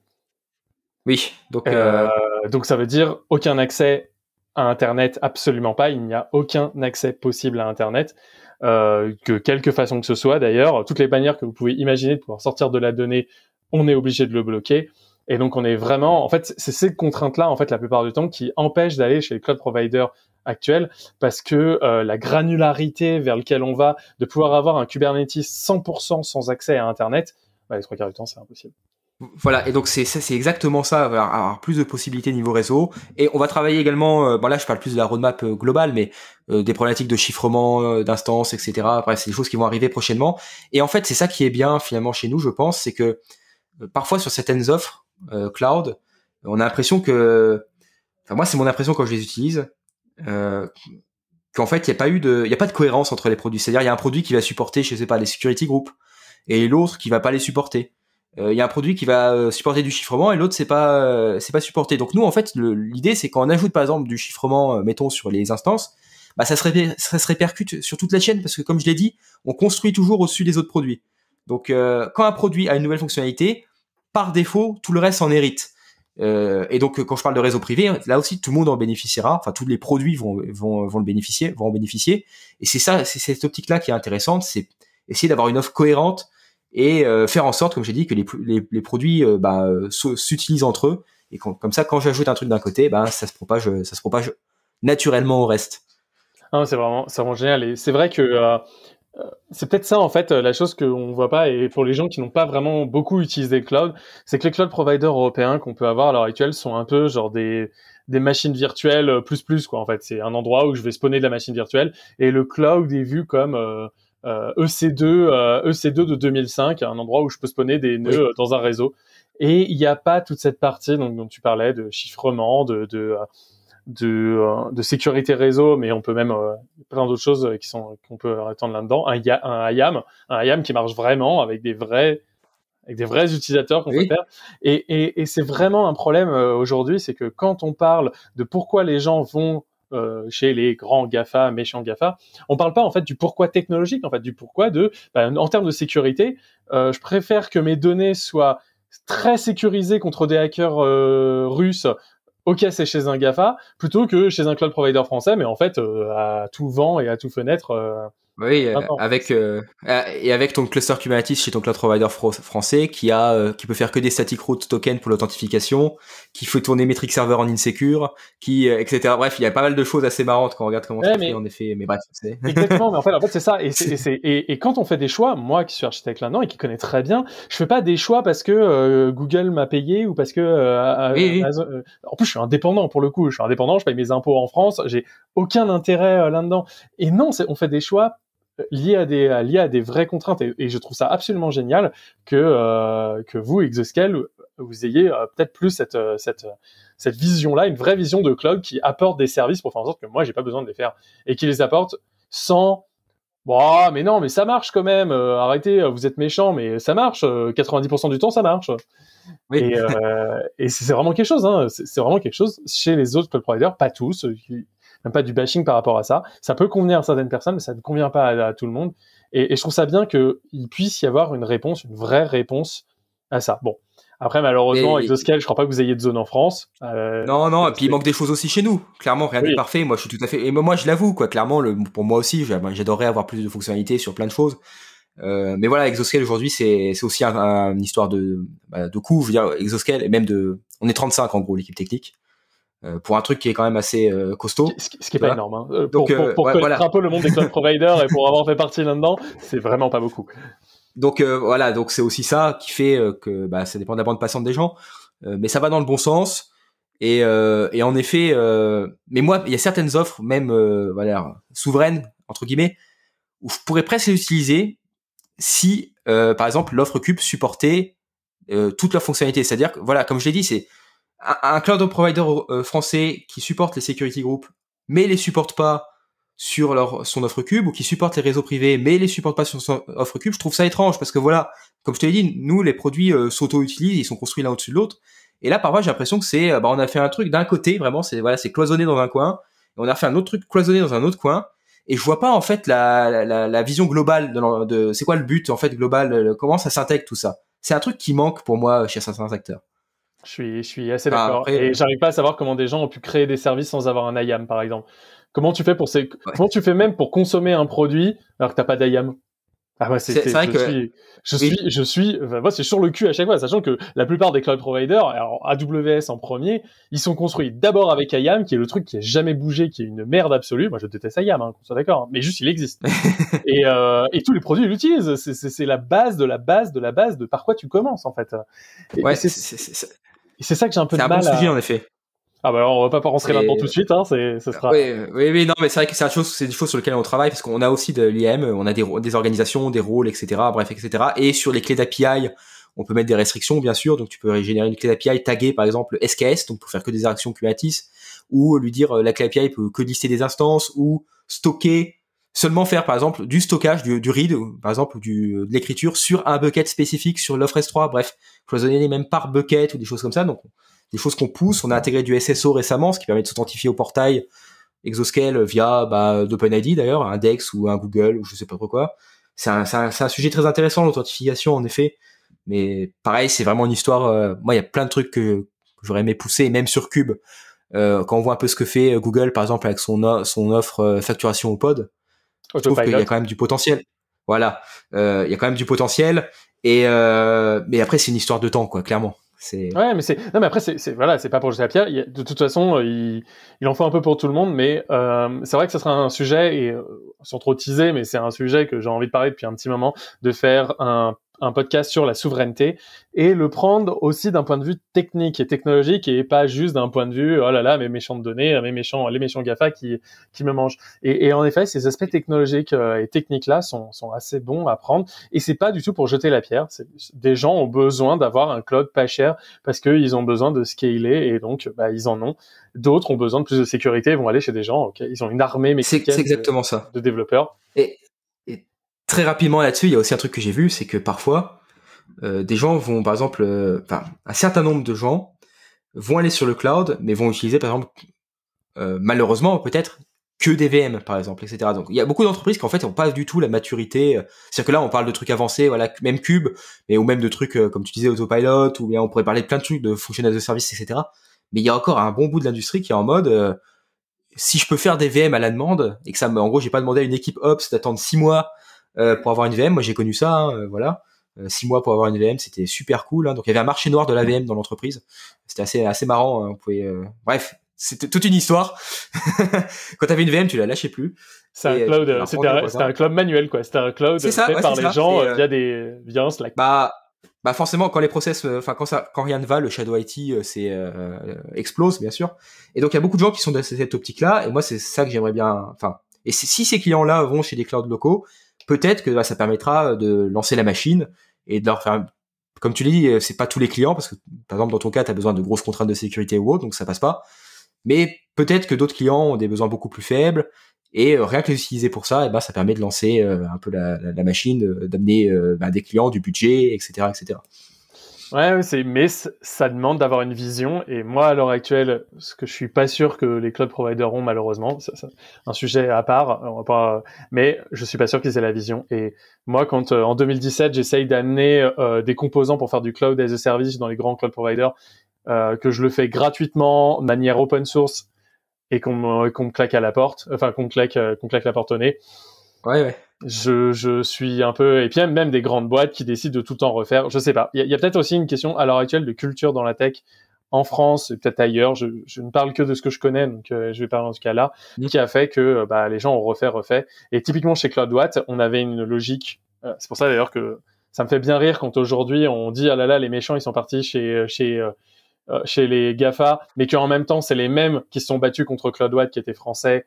Oui, donc, euh, euh, donc ça veut dire aucun accès à Internet, absolument pas. Il n'y a aucun accès possible à Internet, euh, que quelque façon que ce soit d'ailleurs. Toutes les bannières que vous pouvez imaginer de pouvoir sortir de la donnée, on est obligé de le bloquer. Et donc on est vraiment, en fait, c'est ces contraintes-là, en fait, la plupart du temps, qui empêchent d'aller chez les cloud providers actuels, parce que la granularité vers lequel on va, de pouvoir avoir un Kubernetes 100% sans accès à Internet, bah, les trois quarts du temps, c'est impossible. Voilà, et donc c'est c'est exactement ça, avoir plus de possibilités niveau réseau. Et on va travailler également, euh, là je parle plus de la roadmap euh, globale, mais euh, des problématiques de chiffrement d'instances, etc. Après, c'est des choses qui vont arriver prochainement. Et en fait, c'est ça qui est bien finalement chez nous, je pense, c'est que parfois sur certaines offres cloud, on a l'impression que, enfin moi c'est mon impression quand je les utilise, qu'en fait il n'y a pas eu de, il y a pas de cohérence entre les produits. C'est-à-dire il y a un produit qui va supporter, je sais pas, les security groups et l'autre qui va pas les supporter. Euh, il y a un produit qui va euh, supporter du chiffrement et l'autre c'est pas euh, c'est pas supporté. Donc nous en fait l'idée c'est quand on ajoute par exemple du chiffrement mettons sur les instances, bah ça se, répercute sur toute la chaîne parce que comme je l'ai dit, on construit toujours au-dessus des autres produits. Donc quand un produit a une nouvelle fonctionnalité, par défaut tout le reste en hérite. et donc quand je parle de réseau privé, là aussi tout le monde en bénéficiera. Enfin tous les produits vont vont, vont le bénéficier, vont en bénéficier. Et c'est ça, c'est cette optique là qui est intéressante, c'est essayer d'avoir une offre cohérente et euh, faire en sorte, comme j'ai dit, que les, produits euh, bah, euh, s'utilisent entre eux. Et comme ça, quand j'ajoute un truc d'un côté, bah, ça se propage, ça se naturellement au reste. Ah, c'est vraiment, génial. Et c'est vrai que c'est peut-être ça en fait la chose qu'on ne voit pas et pour les gens qui n'ont pas vraiment beaucoup utilisé le cloud, c'est que les cloud providers européens qu'on peut avoir à l'heure actuelle sont un peu genre des machines virtuelles plus plus quoi en fait c'est un endroit où je vais spawner de la machine virtuelle et le cloud est vu comme EC2, euh, EC2 euh, e de 2005, un endroit où je peux spawner des nœuds euh, dans un réseau. Et il n'y a pas toute cette partie donc, dont tu parlais de chiffrement, de, de sécurité réseau, mais on peut même plein d'autres choses qui sont qu'on peut attendre là-dedans. Un, un IAM, un IAM qui marche vraiment avec des vrais avec des vrais utilisateurs Et, c'est vraiment un problème aujourd'hui, c'est que quand on parle de pourquoi les gens vont euh, chez les grands GAFA, méchants GAFA. On parle pas en fait du pourquoi technologique, en fait du pourquoi de, ben, en termes de sécurité, euh, je préfère que mes données soient très sécurisées contre des hackers euh, russes. au cas c'est chez un GAFA, plutôt que chez un cloud provider français, mais en fait, à tout vent et à tout fenêtre, bah oui, euh, avec euh, euh, et avec ton cluster Kubernetes chez ton cloud provider français qui a qui peut faire que des static route tokens pour l'authentification, qui fait tourner metric server en insecure, qui etc. Bref, il y a pas mal de choses assez marrantes quand on regarde comment ça fait en effet. Mais bref, exactement. mais en fait, en fait c'est ça. Et, et, quand on fait des choix, moi qui suis architecte là-dedans et qui connais très bien, je fais pas des choix parce que Google m'a payé ou parce que en plus je suis indépendant pour le coup. Je suis indépendant, je paye mes impôts en France. J'ai aucun intérêt là-dedans. Et non, on fait des choix lié à des lié à des vraies contraintes et, je trouve ça absolument génial que euh, que vous Exoscale vous ayez euh, peut-être plus cette euh, cette cette vision là une vraie vision de cloud qui apporte des services pour faire en sorte que moi j'ai pas besoin de les faire et qui les apporte sans bon mais non mais ça marche quand même arrêtez vous êtes méchant mais ça marche 90% du temps ça marche oui. et, c'est vraiment quelque chose hein, c'est vraiment quelque chose chez les autres cloud providers pas tous même pas du bashing par rapport à ça. Ça peut convenir à certaines personnes, mais ça ne convient pas à, tout le monde. Et, je trouve ça bien qu'il puisse y avoir une réponse, une vraie réponse à ça. Bon. Après, malheureusement, avec ne je crois pas que vous ayez de zone en France. Euh, non, non, et puis il manque des choses aussi chez nous. Clairement, rien n'est parfait. Moi, je suis tout à fait. Et moi, je l'avoue, quoi. Clairement, pour moi aussi, j'adorerais avoir plus de fonctionnalités sur plein de choses. Euh, mais voilà, Exoscale aujourd'hui, c'est aussi une histoire de, bah, de coût. Je veux dire, Exoscale, et même de. On est 35 en gros, l'équipe technique. Euh, pour un truc qui est quand même assez euh, costaud. Ce qui, est pas énorme. Hein. Euh, pour, pour, un peu le monde des cloud providers et pour avoir fait partie là-dedans, c'est vraiment pas beaucoup. Donc voilà, donc c'est aussi ça qui fait que bah, ça dépend de la bande passante des gens, mais ça va dans le bon sens. Et, en effet, mais moi, il y a certaines offres, même voilà, souveraines entre guillemets, où je pourrais presque les utiliser si, par exemple, l'offre Cube supportait toute la fonctionnalité. C'est-à-dire, voilà, comme je l'ai dit, c'est un, cloud provider euh, français qui supporte les security groups, mais les supporte pas sur leur son offre cube ou qui supporte les réseaux privés mais les supporte pas sur son offre cube, je trouve ça étrange parce que voilà, comme je te l'ai dit, nous les produits euh, s'auto-utilisent, ils sont construits l'un au-dessus de l'autre et là parfois j'ai l'impression que c'est euh, bah on a fait un truc d'un côté vraiment c'est voilà, c'est cloisonné dans un coin et on a fait un autre truc cloisonné dans un autre coin et je vois pas en fait la, la, vision globale de, de c'est quoi le but en fait global, comment ça s'intègre tout ça. C'est un truc qui manque pour moi chez certains acteurs. Je suis, je suis assez d'accord. et euh, j'arrive pas à savoir comment des gens ont pu créer des services sans avoir un IAM, par exemple. Comment tu fais pour comment tu fais même pour consommer un produit alors que t'as pas d'IAM ah c'est vrai je que suis, je suis, je suis, moi, c'est sur le cul à chaque fois, sachant que la plupart des cloud providers, alors AWS en premier, ils sont construits d'abord avec IAM, qui est le truc qui a jamais bougé, qui est une merde absolue. Moi, je déteste IAM, hein, qu'on soit d'accord, mais juste il existe. et, euh, et tous les produits l'utilisent. C'est la base de la base de la base de par quoi tu commences en fait. ouais, c'est ça que j'ai un peu de mal. C'est un bon à... sujet en effet. Ah bah alors, on va pas rentrer là-dedans tout de suite, hein, c'est, ça sera... Oui, oui, non, mais c'est vrai que c'est, chose, c'est sur lesquelles on travaille, parce qu'on a aussi de l'IM, on a des, organisations, des rôles, etc., bref, etc. Et sur les clés d'API, on peut mettre des restrictions, bien sûr, donc tu peux régénérer une clé d'API taguée, par exemple, SKS, donc pour faire que des actions Kubernetes, ou lui dire, euh, la clé d'API peut que lister des instances, ou stocker seulement faire par exemple du stockage du, du read par exemple du, de l'écriture sur un bucket spécifique sur l'offre S3 bref cloisonner les mêmes par bucket ou des choses comme ça donc des choses qu'on pousse on a intégré du SSO récemment ce qui permet de s'authentifier au portail Exoscale via bah, ID d'ailleurs un Dex ou un Google ou je sais pas trop quoi c'est un, un, sujet très intéressant l'authentification en effet mais pareil c'est vraiment une histoire euh, moi il y a plein de trucs que, j'aurais aimé pousser même sur Cube euh, quand on voit un peu ce que fait euh, Google par exemple avec son, son offre facturation au pod je, y a quand même du potentiel. Voilà, euh, il y a quand même du potentiel. Et euh, mais après, c'est une histoire de temps, quoi, clairement. Ouais, mais c'est non, mais après c'est voilà, c'est pas pour jeter la de toute façon, euh, il... en faut un peu pour tout le monde, mais c'est vrai que ce sera un sujet et sans trop teaser, mais c'est un sujet que j'ai envie de parler depuis un petit moment, de faire un un podcast sur la souveraineté et le prendre aussi d'un point de vue technique et technologique et pas juste d'un point de vue oh là là mes méchants données, mes méchants, les méchants Gafa qui me mangent. Et, en effet, ces aspects technologiques euh, et techniques là sont assez bons à prendre et c'est pas du tout pour jeter la pierre. Des gens ont besoin d'avoir un cloud pas cher parce qu'ils ont besoin de scaler et donc bah, ils en ont. D'autres ont besoin de plus de sécurité, vont aller chez des gens, ils ont une armée mais c'est exactement de, ça. de développeurs. Et Très rapidement là-dessus, il y a aussi un truc que j'ai vu, c'est que parfois, euh, des gens vont, par exemple, euh, un certain nombre de gens vont aller sur le cloud, mais vont utiliser, par exemple, euh, malheureusement, peut-être, que des VM, par exemple, etc. Donc, il y a beaucoup d'entreprises qui, en fait, n'ont pas du tout la maturité. C'est-à-dire que là, on parle de trucs avancés, voilà, même Cube, mais ou même de trucs, comme tu disais, autopilot, ou bien on pourrait parler de plein de trucs, de fonctionnalités de service, etc. Mais il y a encore un bon bout de l'industrie qui est en mode, si je peux faire des VM à la demande, et que ça en gros, j'ai pas demandé à une équipe Ops d'attendre six mois euh, pour avoir une VM. Moi, j'ai connu ça, hein, euh, voilà. Euh, six mois pour avoir une VM, c'était super cool. Hein. Donc, il y avait un marché noir de la VM dans l'entreprise. C'était assez, assez marrant. Hein. On euh, Bref, c'était toute une histoire. Quand tu avais une VM, tu la lâchais plus. C'est un cloud, c'était un, cloud manuel, quoi. C'était un cloud fait par les gens via des via un Slack. Bah, bah forcément quand les process enfin quand ça quand rien ne va le shadow IT c'est explose bien sûr et donc il y a beaucoup de gens qui sont dans cette optique là et moi c'est ça que j'aimerais bien enfin et si ces clients là vont chez des clouds locaux peut-être que bah, ça permettra euh, de lancer la machine et de leur faire comme tu l'as dit, euh, c'est pas tous les clients parce que par exemple dans ton cas, tu as besoin de grosses contraintes de sécurité ou autre, donc ça passe pas. Mais peut-être que d'autres clients ont des besoins beaucoup plus faibles et euh, rien que les utiliser pour ça, et eh ben ça permet de lancer un peu la, machine, d'amener bah, des clients, du budget, etc., etc. Ouais, c'est mais ça demande d'avoir une vision et moi à l'heure actuelle, ce que je suis pas sûr que les cloud providers ont malheureusement, c'est un sujet à part, euh, mais je suis pas sûr qu'ils aient la vision. Et moi, quand euh, en 2017 j'essaye d'amener euh, des composants pour faire du cloud as a service dans les grands cloud providers, que je le fais gratuitement, de manière open source et qu'on me claque à la porte, enfin qu'on claque, qu'on claque la porte au nez Ouais, ouais. Je, je, suis un peu et puis même des grandes boîtes qui décident de tout en refaire. Je sais pas. Il y a, peut-être aussi une question à l'heure actuelle de culture dans la tech en France et peut-être ailleurs. Je, je, ne parle que de ce que je connais, donc euh, je vais parler en ce cas-là, mm. qui a fait que euh, bah, les gens ont refait, refait. Et typiquement chez CloudWatt, on avait une logique. Euh, c'est pour ça d'ailleurs que ça me fait bien rire quand aujourd'hui on dit ah là là les méchants ils sont partis chez chez chez les Gafa, mais qu'en même temps c'est les mêmes qui se sont battus contre CloudWatt qui était français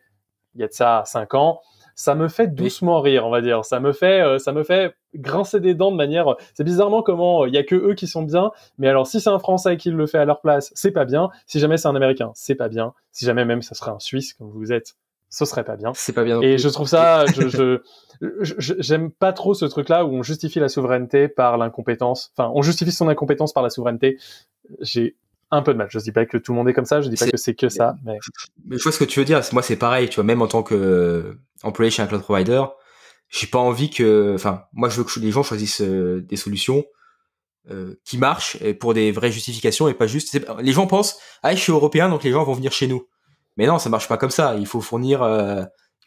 il y a de ça cinq ans ça me fait doucement rire, on va dire. Ça me fait, euh, ça me fait grincer des dents de manière. C'est bizarrement comment euh, il y a que eux qui sont bien. Mais alors, si c'est un Français qui le fait à leur place, c'est pas bien. Si jamais c'est un Américain, c'est pas bien. Si jamais même ça serait un Suisse comme vous êtes, ce serait pas bien. C'est pas bien. Et je trouve ça, je, j'aime pas trop ce truc-là où on justifie la souveraineté par l'incompétence. Enfin, on justifie son incompétence par la souveraineté. J'ai un peu de mal. Je ne dis pas que tout le monde est comme ça, je ne dis pas que c'est que ça, mais... je vois ce que tu veux dire. Moi, c'est pareil, tu même en tant qu'employé euh, chez un cloud provider, j'ai pas envie que, enfin, moi, je veux que les gens choisissent euh, des solutions euh, qui marchent et pour des vraies justifications et pas juste. Les gens pensent, ah, je suis européen, donc les gens vont venir chez nous. Mais non, ça ne marche pas comme ça. Il faut fournir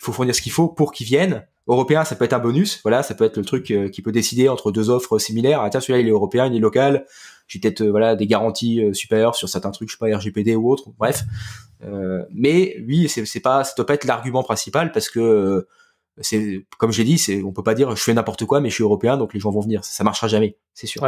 il faut fournir ce qu'il faut pour qu'ils viennent. Européen, ça peut être un bonus, voilà, ça peut être le truc euh, qui peut décider entre deux offres similaires. Ah tiens, celui-là il est européen, il est local. J'ai peut-être euh, voilà des garanties euh, supérieures sur certains trucs, je sais pas RGPD ou autre. Bref, euh, mais oui, c'est pas, ça doit pas être l'argument principal parce que comme j'ai dit, c'est on peut pas dire je fais n'importe quoi, mais je suis européen, donc les gens vont venir. Ça, ne marchera jamais, c'est sûr.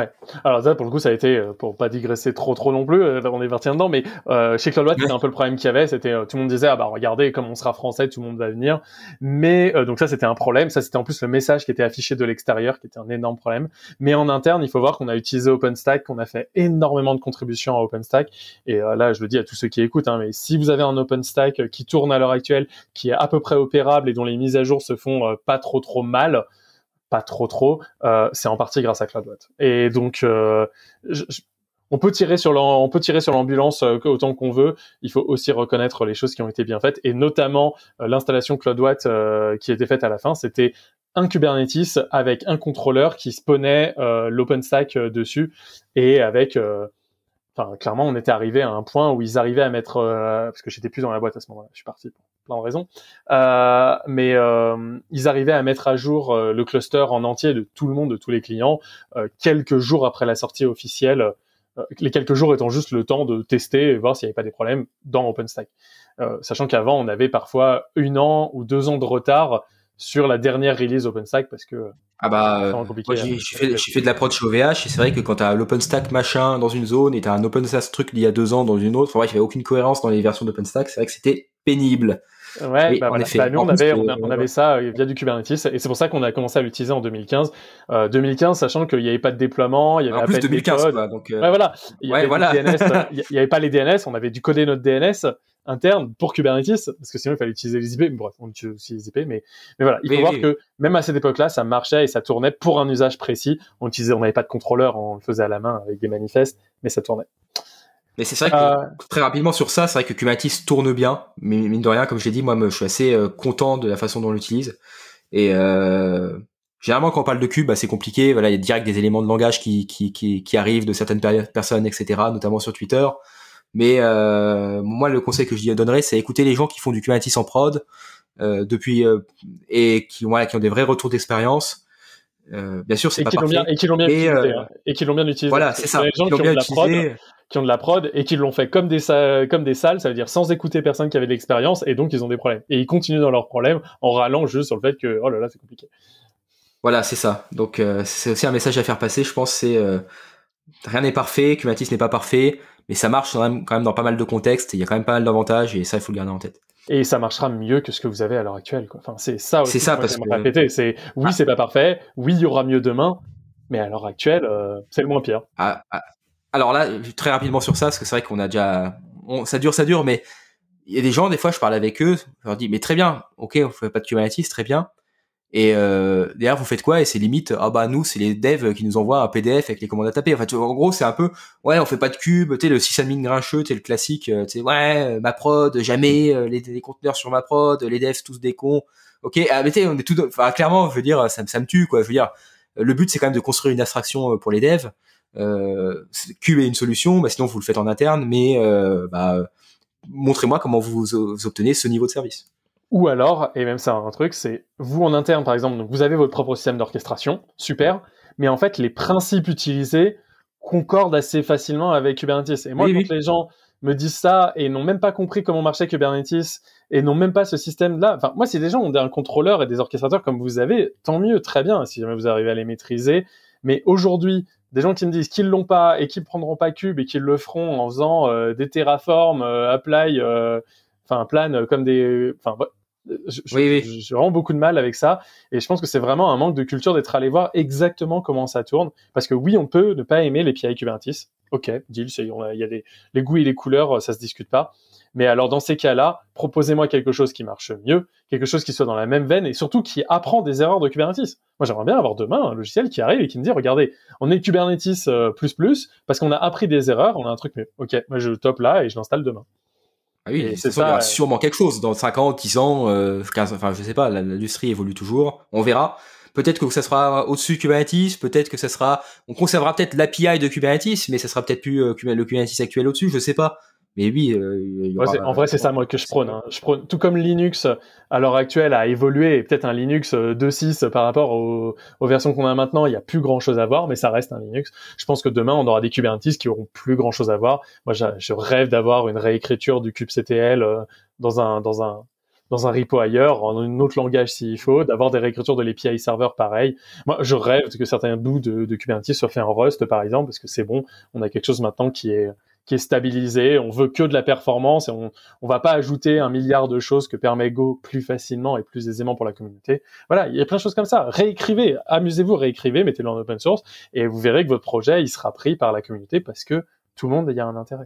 Alors ça, pour le coup, ça a été euh, pour pas digresser trop trop non plus, euh, on est parti dedans, mais euh, chez Claude c'était un peu le problème qu'il y avait, c'était tout le monde disait ah bah regardez comme on sera français, tout le monde va venir. Mais donc ça, c'était un problème. Ça, c'était en plus le message qui était affiché de l'extérieur, qui était un énorme problème. Mais en interne, il faut voir qu'on a utilisé OpenStack, qu'on a fait énormément de contributions à OpenStack. Et là, je le dis à tous ceux qui écoutent, hein, mais si vous avez un OpenStack qui tourne à l'heure actuelle, qui est à peu près opérable et dont les mises à jour se font euh, pas trop trop mal, pas trop trop, euh, c'est en partie grâce à CloudWatt. Et donc, euh, on peut tirer sur on peut tirer sur l'ambulance autant qu'on veut. Il faut aussi reconnaître les choses qui ont été bien faites et notamment l'installation CloudWatt qui était faite à la fin, c'était un Kubernetes avec un contrôleur qui spawnait l'OpenStack dessus et avec enfin clairement on était arrivé à un point où ils arrivaient à mettre parce que j'étais plus dans la boîte à ce moment-là, je suis parti plein raison Euh, mais euh, ils arrivaient à mettre à jour euh, le cluster en entier de tout le monde, de tous les clients, euh, quelques jours après la sortie officielle. les quelques jours étant juste le temps de tester et voir s'il n'y avait pas des problèmes dans OpenStack. sachant qu'avant, on avait parfois une an ou deux ans de retard sur la dernière release OpenStack parce que ah bah moi hein. j'ai fait, de l'approche OVH et c'est vrai que quand t'as l'OpenStack machin dans une zone et t'as un OpenStack truc d'il y a deux ans dans une autre, enfin, bref, il n'y avait aucune cohérence dans les versions d'OpenStack. C'est vrai que c'était pénible. Ouais, on avait, ça euh, via du Kubernetes et c'est pour ça qu'on a commencé à l'utiliser en 2015. 2015, euh, sachant qu'il n'y avait pas de déploiement, il en plus 2015, donc, euh, voilà, il n'y avait, pas les DNS, on avait dû coder notre DNS interne pour Kubernetes parce que sinon il fallait utiliser les IP. Bref, on utilise aussi les IP, mais, voilà, il faut voir que même à cette époque-là, ça marchait et ça tournait pour un usage précis. On utilisait, on n'avait pas de contrôleur, on le faisait à la main avec des manifestes, mais ça tournait. Mais c'est vrai que euh. très rapidement sur ça, c'est vrai que Cumatis tourne bien, mais mine de rien, comme je l'ai dit, moi, je suis assez euh, content de la façon dont on l'utilise. Et euh, généralement, quand on parle de cube, bah, c'est compliqué. Voilà, il y a direct des éléments de langage qui, qui, qui, qui arrivent de certaines personnes, etc., notamment sur Twitter. Mais moi, le conseil que je donnerais, c'est écouter les gens qui font du Cumatis en prod euh, depuis et qui, voilà, qui ont des vrais retours d'expérience. bien sûr, c'est pas parfait. et qui l'ont bien, bien utilisé. Voilà, c'est ça qui ont de la prod et qui l'ont fait comme des salles, comme des salles, ça veut dire sans écouter personne qui avait de l'expérience et donc ils ont des problèmes. Et ils continuent dans leurs problèmes en râlant juste sur le fait que oh là là c'est compliqué. Voilà, c'est ça. Donc euh, c'est aussi un message à faire passer, je pense, c'est euh, rien n'est parfait, Kubernetes n'est pas parfait, mais ça marche quand même, dans pas mal de contextes, il y a quand même pas mal d'avantages et ça il faut le garder en tête. Et ça marchera mieux que ce que vous avez à l'heure actuelle. Enfin, c'est ça aussi. C'est ça parce que répéter. C'est oui, c'est pas parfait. Oui, il y aura mieux demain. Mais à l'heure actuelle, euh, c'est le moins pire. Ah, ah, alors là, très rapidement sur ça, parce que c'est vrai qu'on a déjà, ça dure, ça dure, mais il y a des gens, des fois, je parle avec eux, je leur dis, mais très bien, ok, on fait pas de Kubernetes, très bien. Et euh, derrière, vous faites quoi Et c'est limite, ah bah nous, c'est les devs qui nous envoient un PDF avec les commandes à taper. En fait, en gros, c'est un peu, ouais, on fait pas de cube, tu sais, le sysadmin grincheux, tu le classique, euh, tu sais, ouais, euh, ma prod, jamais, euh, les, conteneurs sur ma prod, les devs, tous des cons. Ok, ah, mais tu on est tout, enfin, clairement, je veux dire, ça, ça me tue, quoi. Je veux dire, le but, c'est quand même de construire une abstraction pour les devs euh, Q est une solution, bah, sinon vous le faites en interne, mais euh, bah, montrez-moi comment vous, obtenez ce niveau de service. Ou alors, et même ça un truc, c'est vous en interne par exemple, vous avez votre propre système d'orchestration, super, mais en fait les principes utilisés concordent assez facilement avec Kubernetes. Et moi, quand les gens me disent ça et n'ont même pas compris comment marchait Kubernetes et n'ont même pas ce système-là. Enfin, moi, si des gens ont un contrôleur et des orchestrateurs comme vous avez, tant mieux, très bien, si jamais vous arrivez à les maîtriser. Mais aujourd'hui, des gens qui me disent qu'ils l'ont pas et qu'ils prendront pas Cube et qu'ils le feront en faisant euh, des terraformes, euh, apply, euh, enfin plan euh, comme des, enfin bah, je oui, beaucoup de mal avec ça et je pense que c'est vraiment un manque de culture d'être allé voir exactement comment ça tourne parce que oui on peut ne pas aimer les PI Kubernetes ok deal il y a les, les goûts et les couleurs ça se discute pas mais alors dans ces cas-là, proposez-moi quelque chose qui marche mieux, quelque chose qui soit dans la même veine et surtout qui apprend des erreurs de Kubernetes. Moi, j'aimerais bien avoir demain un logiciel qui arrive et qui me dit regardez, on est Kubernetes euh, plus plus parce qu'on a appris des erreurs, on a un truc mieux. Ok, moi je top là et je l'installe demain. Ah oui, c'est ça. Il y aura sûrement quelque chose dans 5 ans, 10 ans, 15, euh, enfin je sais pas, l'industrie évolue toujours, on verra. Peut-être que ça sera au-dessus de Kubernetes, peut-être que ça sera, on conservera peut-être l'API de Kubernetes, mais ça sera peut-être plus euh, le Kubernetes actuel au-dessus, je sais pas. Mais oui, euh, en vrai, c'est ça moi que je prône, hein. je prône. Tout comme Linux à l'heure actuelle a évolué, et peut-être un Linux 2.6 euh, par rapport aux, aux versions qu'on a maintenant, il n'y a plus grand-chose à voir, mais ça reste un Linux. Je pense que demain, on aura des Kubernetes qui auront plus grand-chose à voir. Moi, je, rêve d'avoir une réécriture du kubectl euh, dans un dans un dans un repo ailleurs, en un autre langage s'il faut, d'avoir des réécritures de l'API serveur pareil. Moi, je rêve que certains bouts de, de Kubernetes soient faits en Rust, par exemple, parce que c'est bon, on a quelque chose maintenant qui est, qui est stabilisé. On veut que de la performance et on on va pas ajouter un milliard de choses que permet Go plus facilement et plus aisément pour la communauté. Voilà, il y a plein de choses comme ça. Réécrivez, amusez-vous, réécrivez, mettez-le en open source et vous verrez que votre projet il sera pris par la communauté parce que tout le monde y a un intérêt.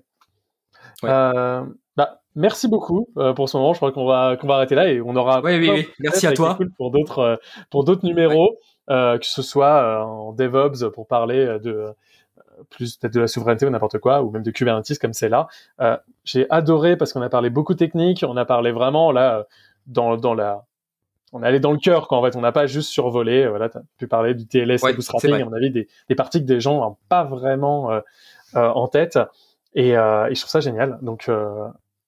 Euh, bah, merci beaucoup euh, pour ce moment. Je crois qu'on va qu'on va arrêter là et on aura. Oui, oui, oui. Merci à toi pour d'autres euh, pour d'autres numéros, euh, que ce soit en DevOps pour parler de plus peut-être de la souveraineté ou n'importe quoi, ou même de Kubernetes comme c'est là. Euh, j'ai adoré parce qu'on a parlé beaucoup technique, on a parlé vraiment là dans, dans la on est allé dans le cœur quand en fait on n'a pas juste survolé. Euh, voilà, tu as pu parler du TLS et du ça on des, des, parties que des gens n'ont pas vraiment euh, en tête. Et, et, je trouve ça génial. Donc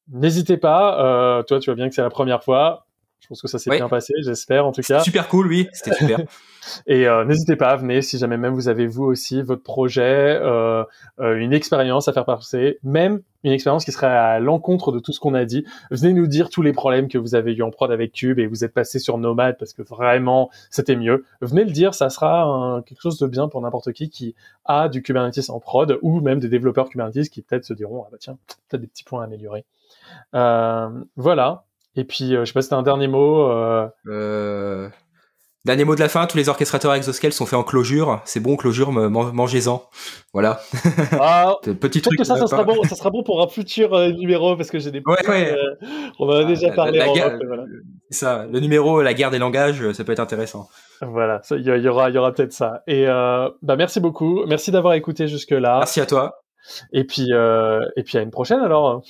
n'hésitez pas. toi, tu vois bien que c'est la première fois. Je pense que ça s'est bien passé, j'espère en tout cas. Super cool, oui, c'était super. et euh, n'hésitez pas à venir si jamais même vous avez vous aussi votre projet, euh, euh, une expérience à faire passer, même une expérience qui serait à l'encontre de tout ce qu'on a dit. Venez nous dire tous les problèmes que vous avez eu en prod avec Cube et vous êtes passé sur Nomad parce que vraiment c'était mieux. Venez le dire, ça sera quelque chose de bien pour n'importe qui qui a du Kubernetes en prod ou même des développeurs Kubernetes qui peut-être se diront ah bah tiens peut-être des petits points à améliorer. voilà, et puis, euh, je sais pas si un dernier mot. Euh. Euh, dernier mot de la fin, tous les orchestrateurs exoscales sont faits en closure. C'est bon, clôture, mangez-en. Voilà. Ah, Petit truc. que ça, sera, bon, ça sera bon pour un futur numéro parce que j'ai des. on en a ah, déjà parlé. Ça, le numéro, la guerre des langages, ça peut être intéressant. Voilà, il y, aura, aura, y aura peut-être ça. Et bah, merci beaucoup. Merci d'avoir écouté jusque-là. Merci à toi. Et puis, et puis à une prochaine alors.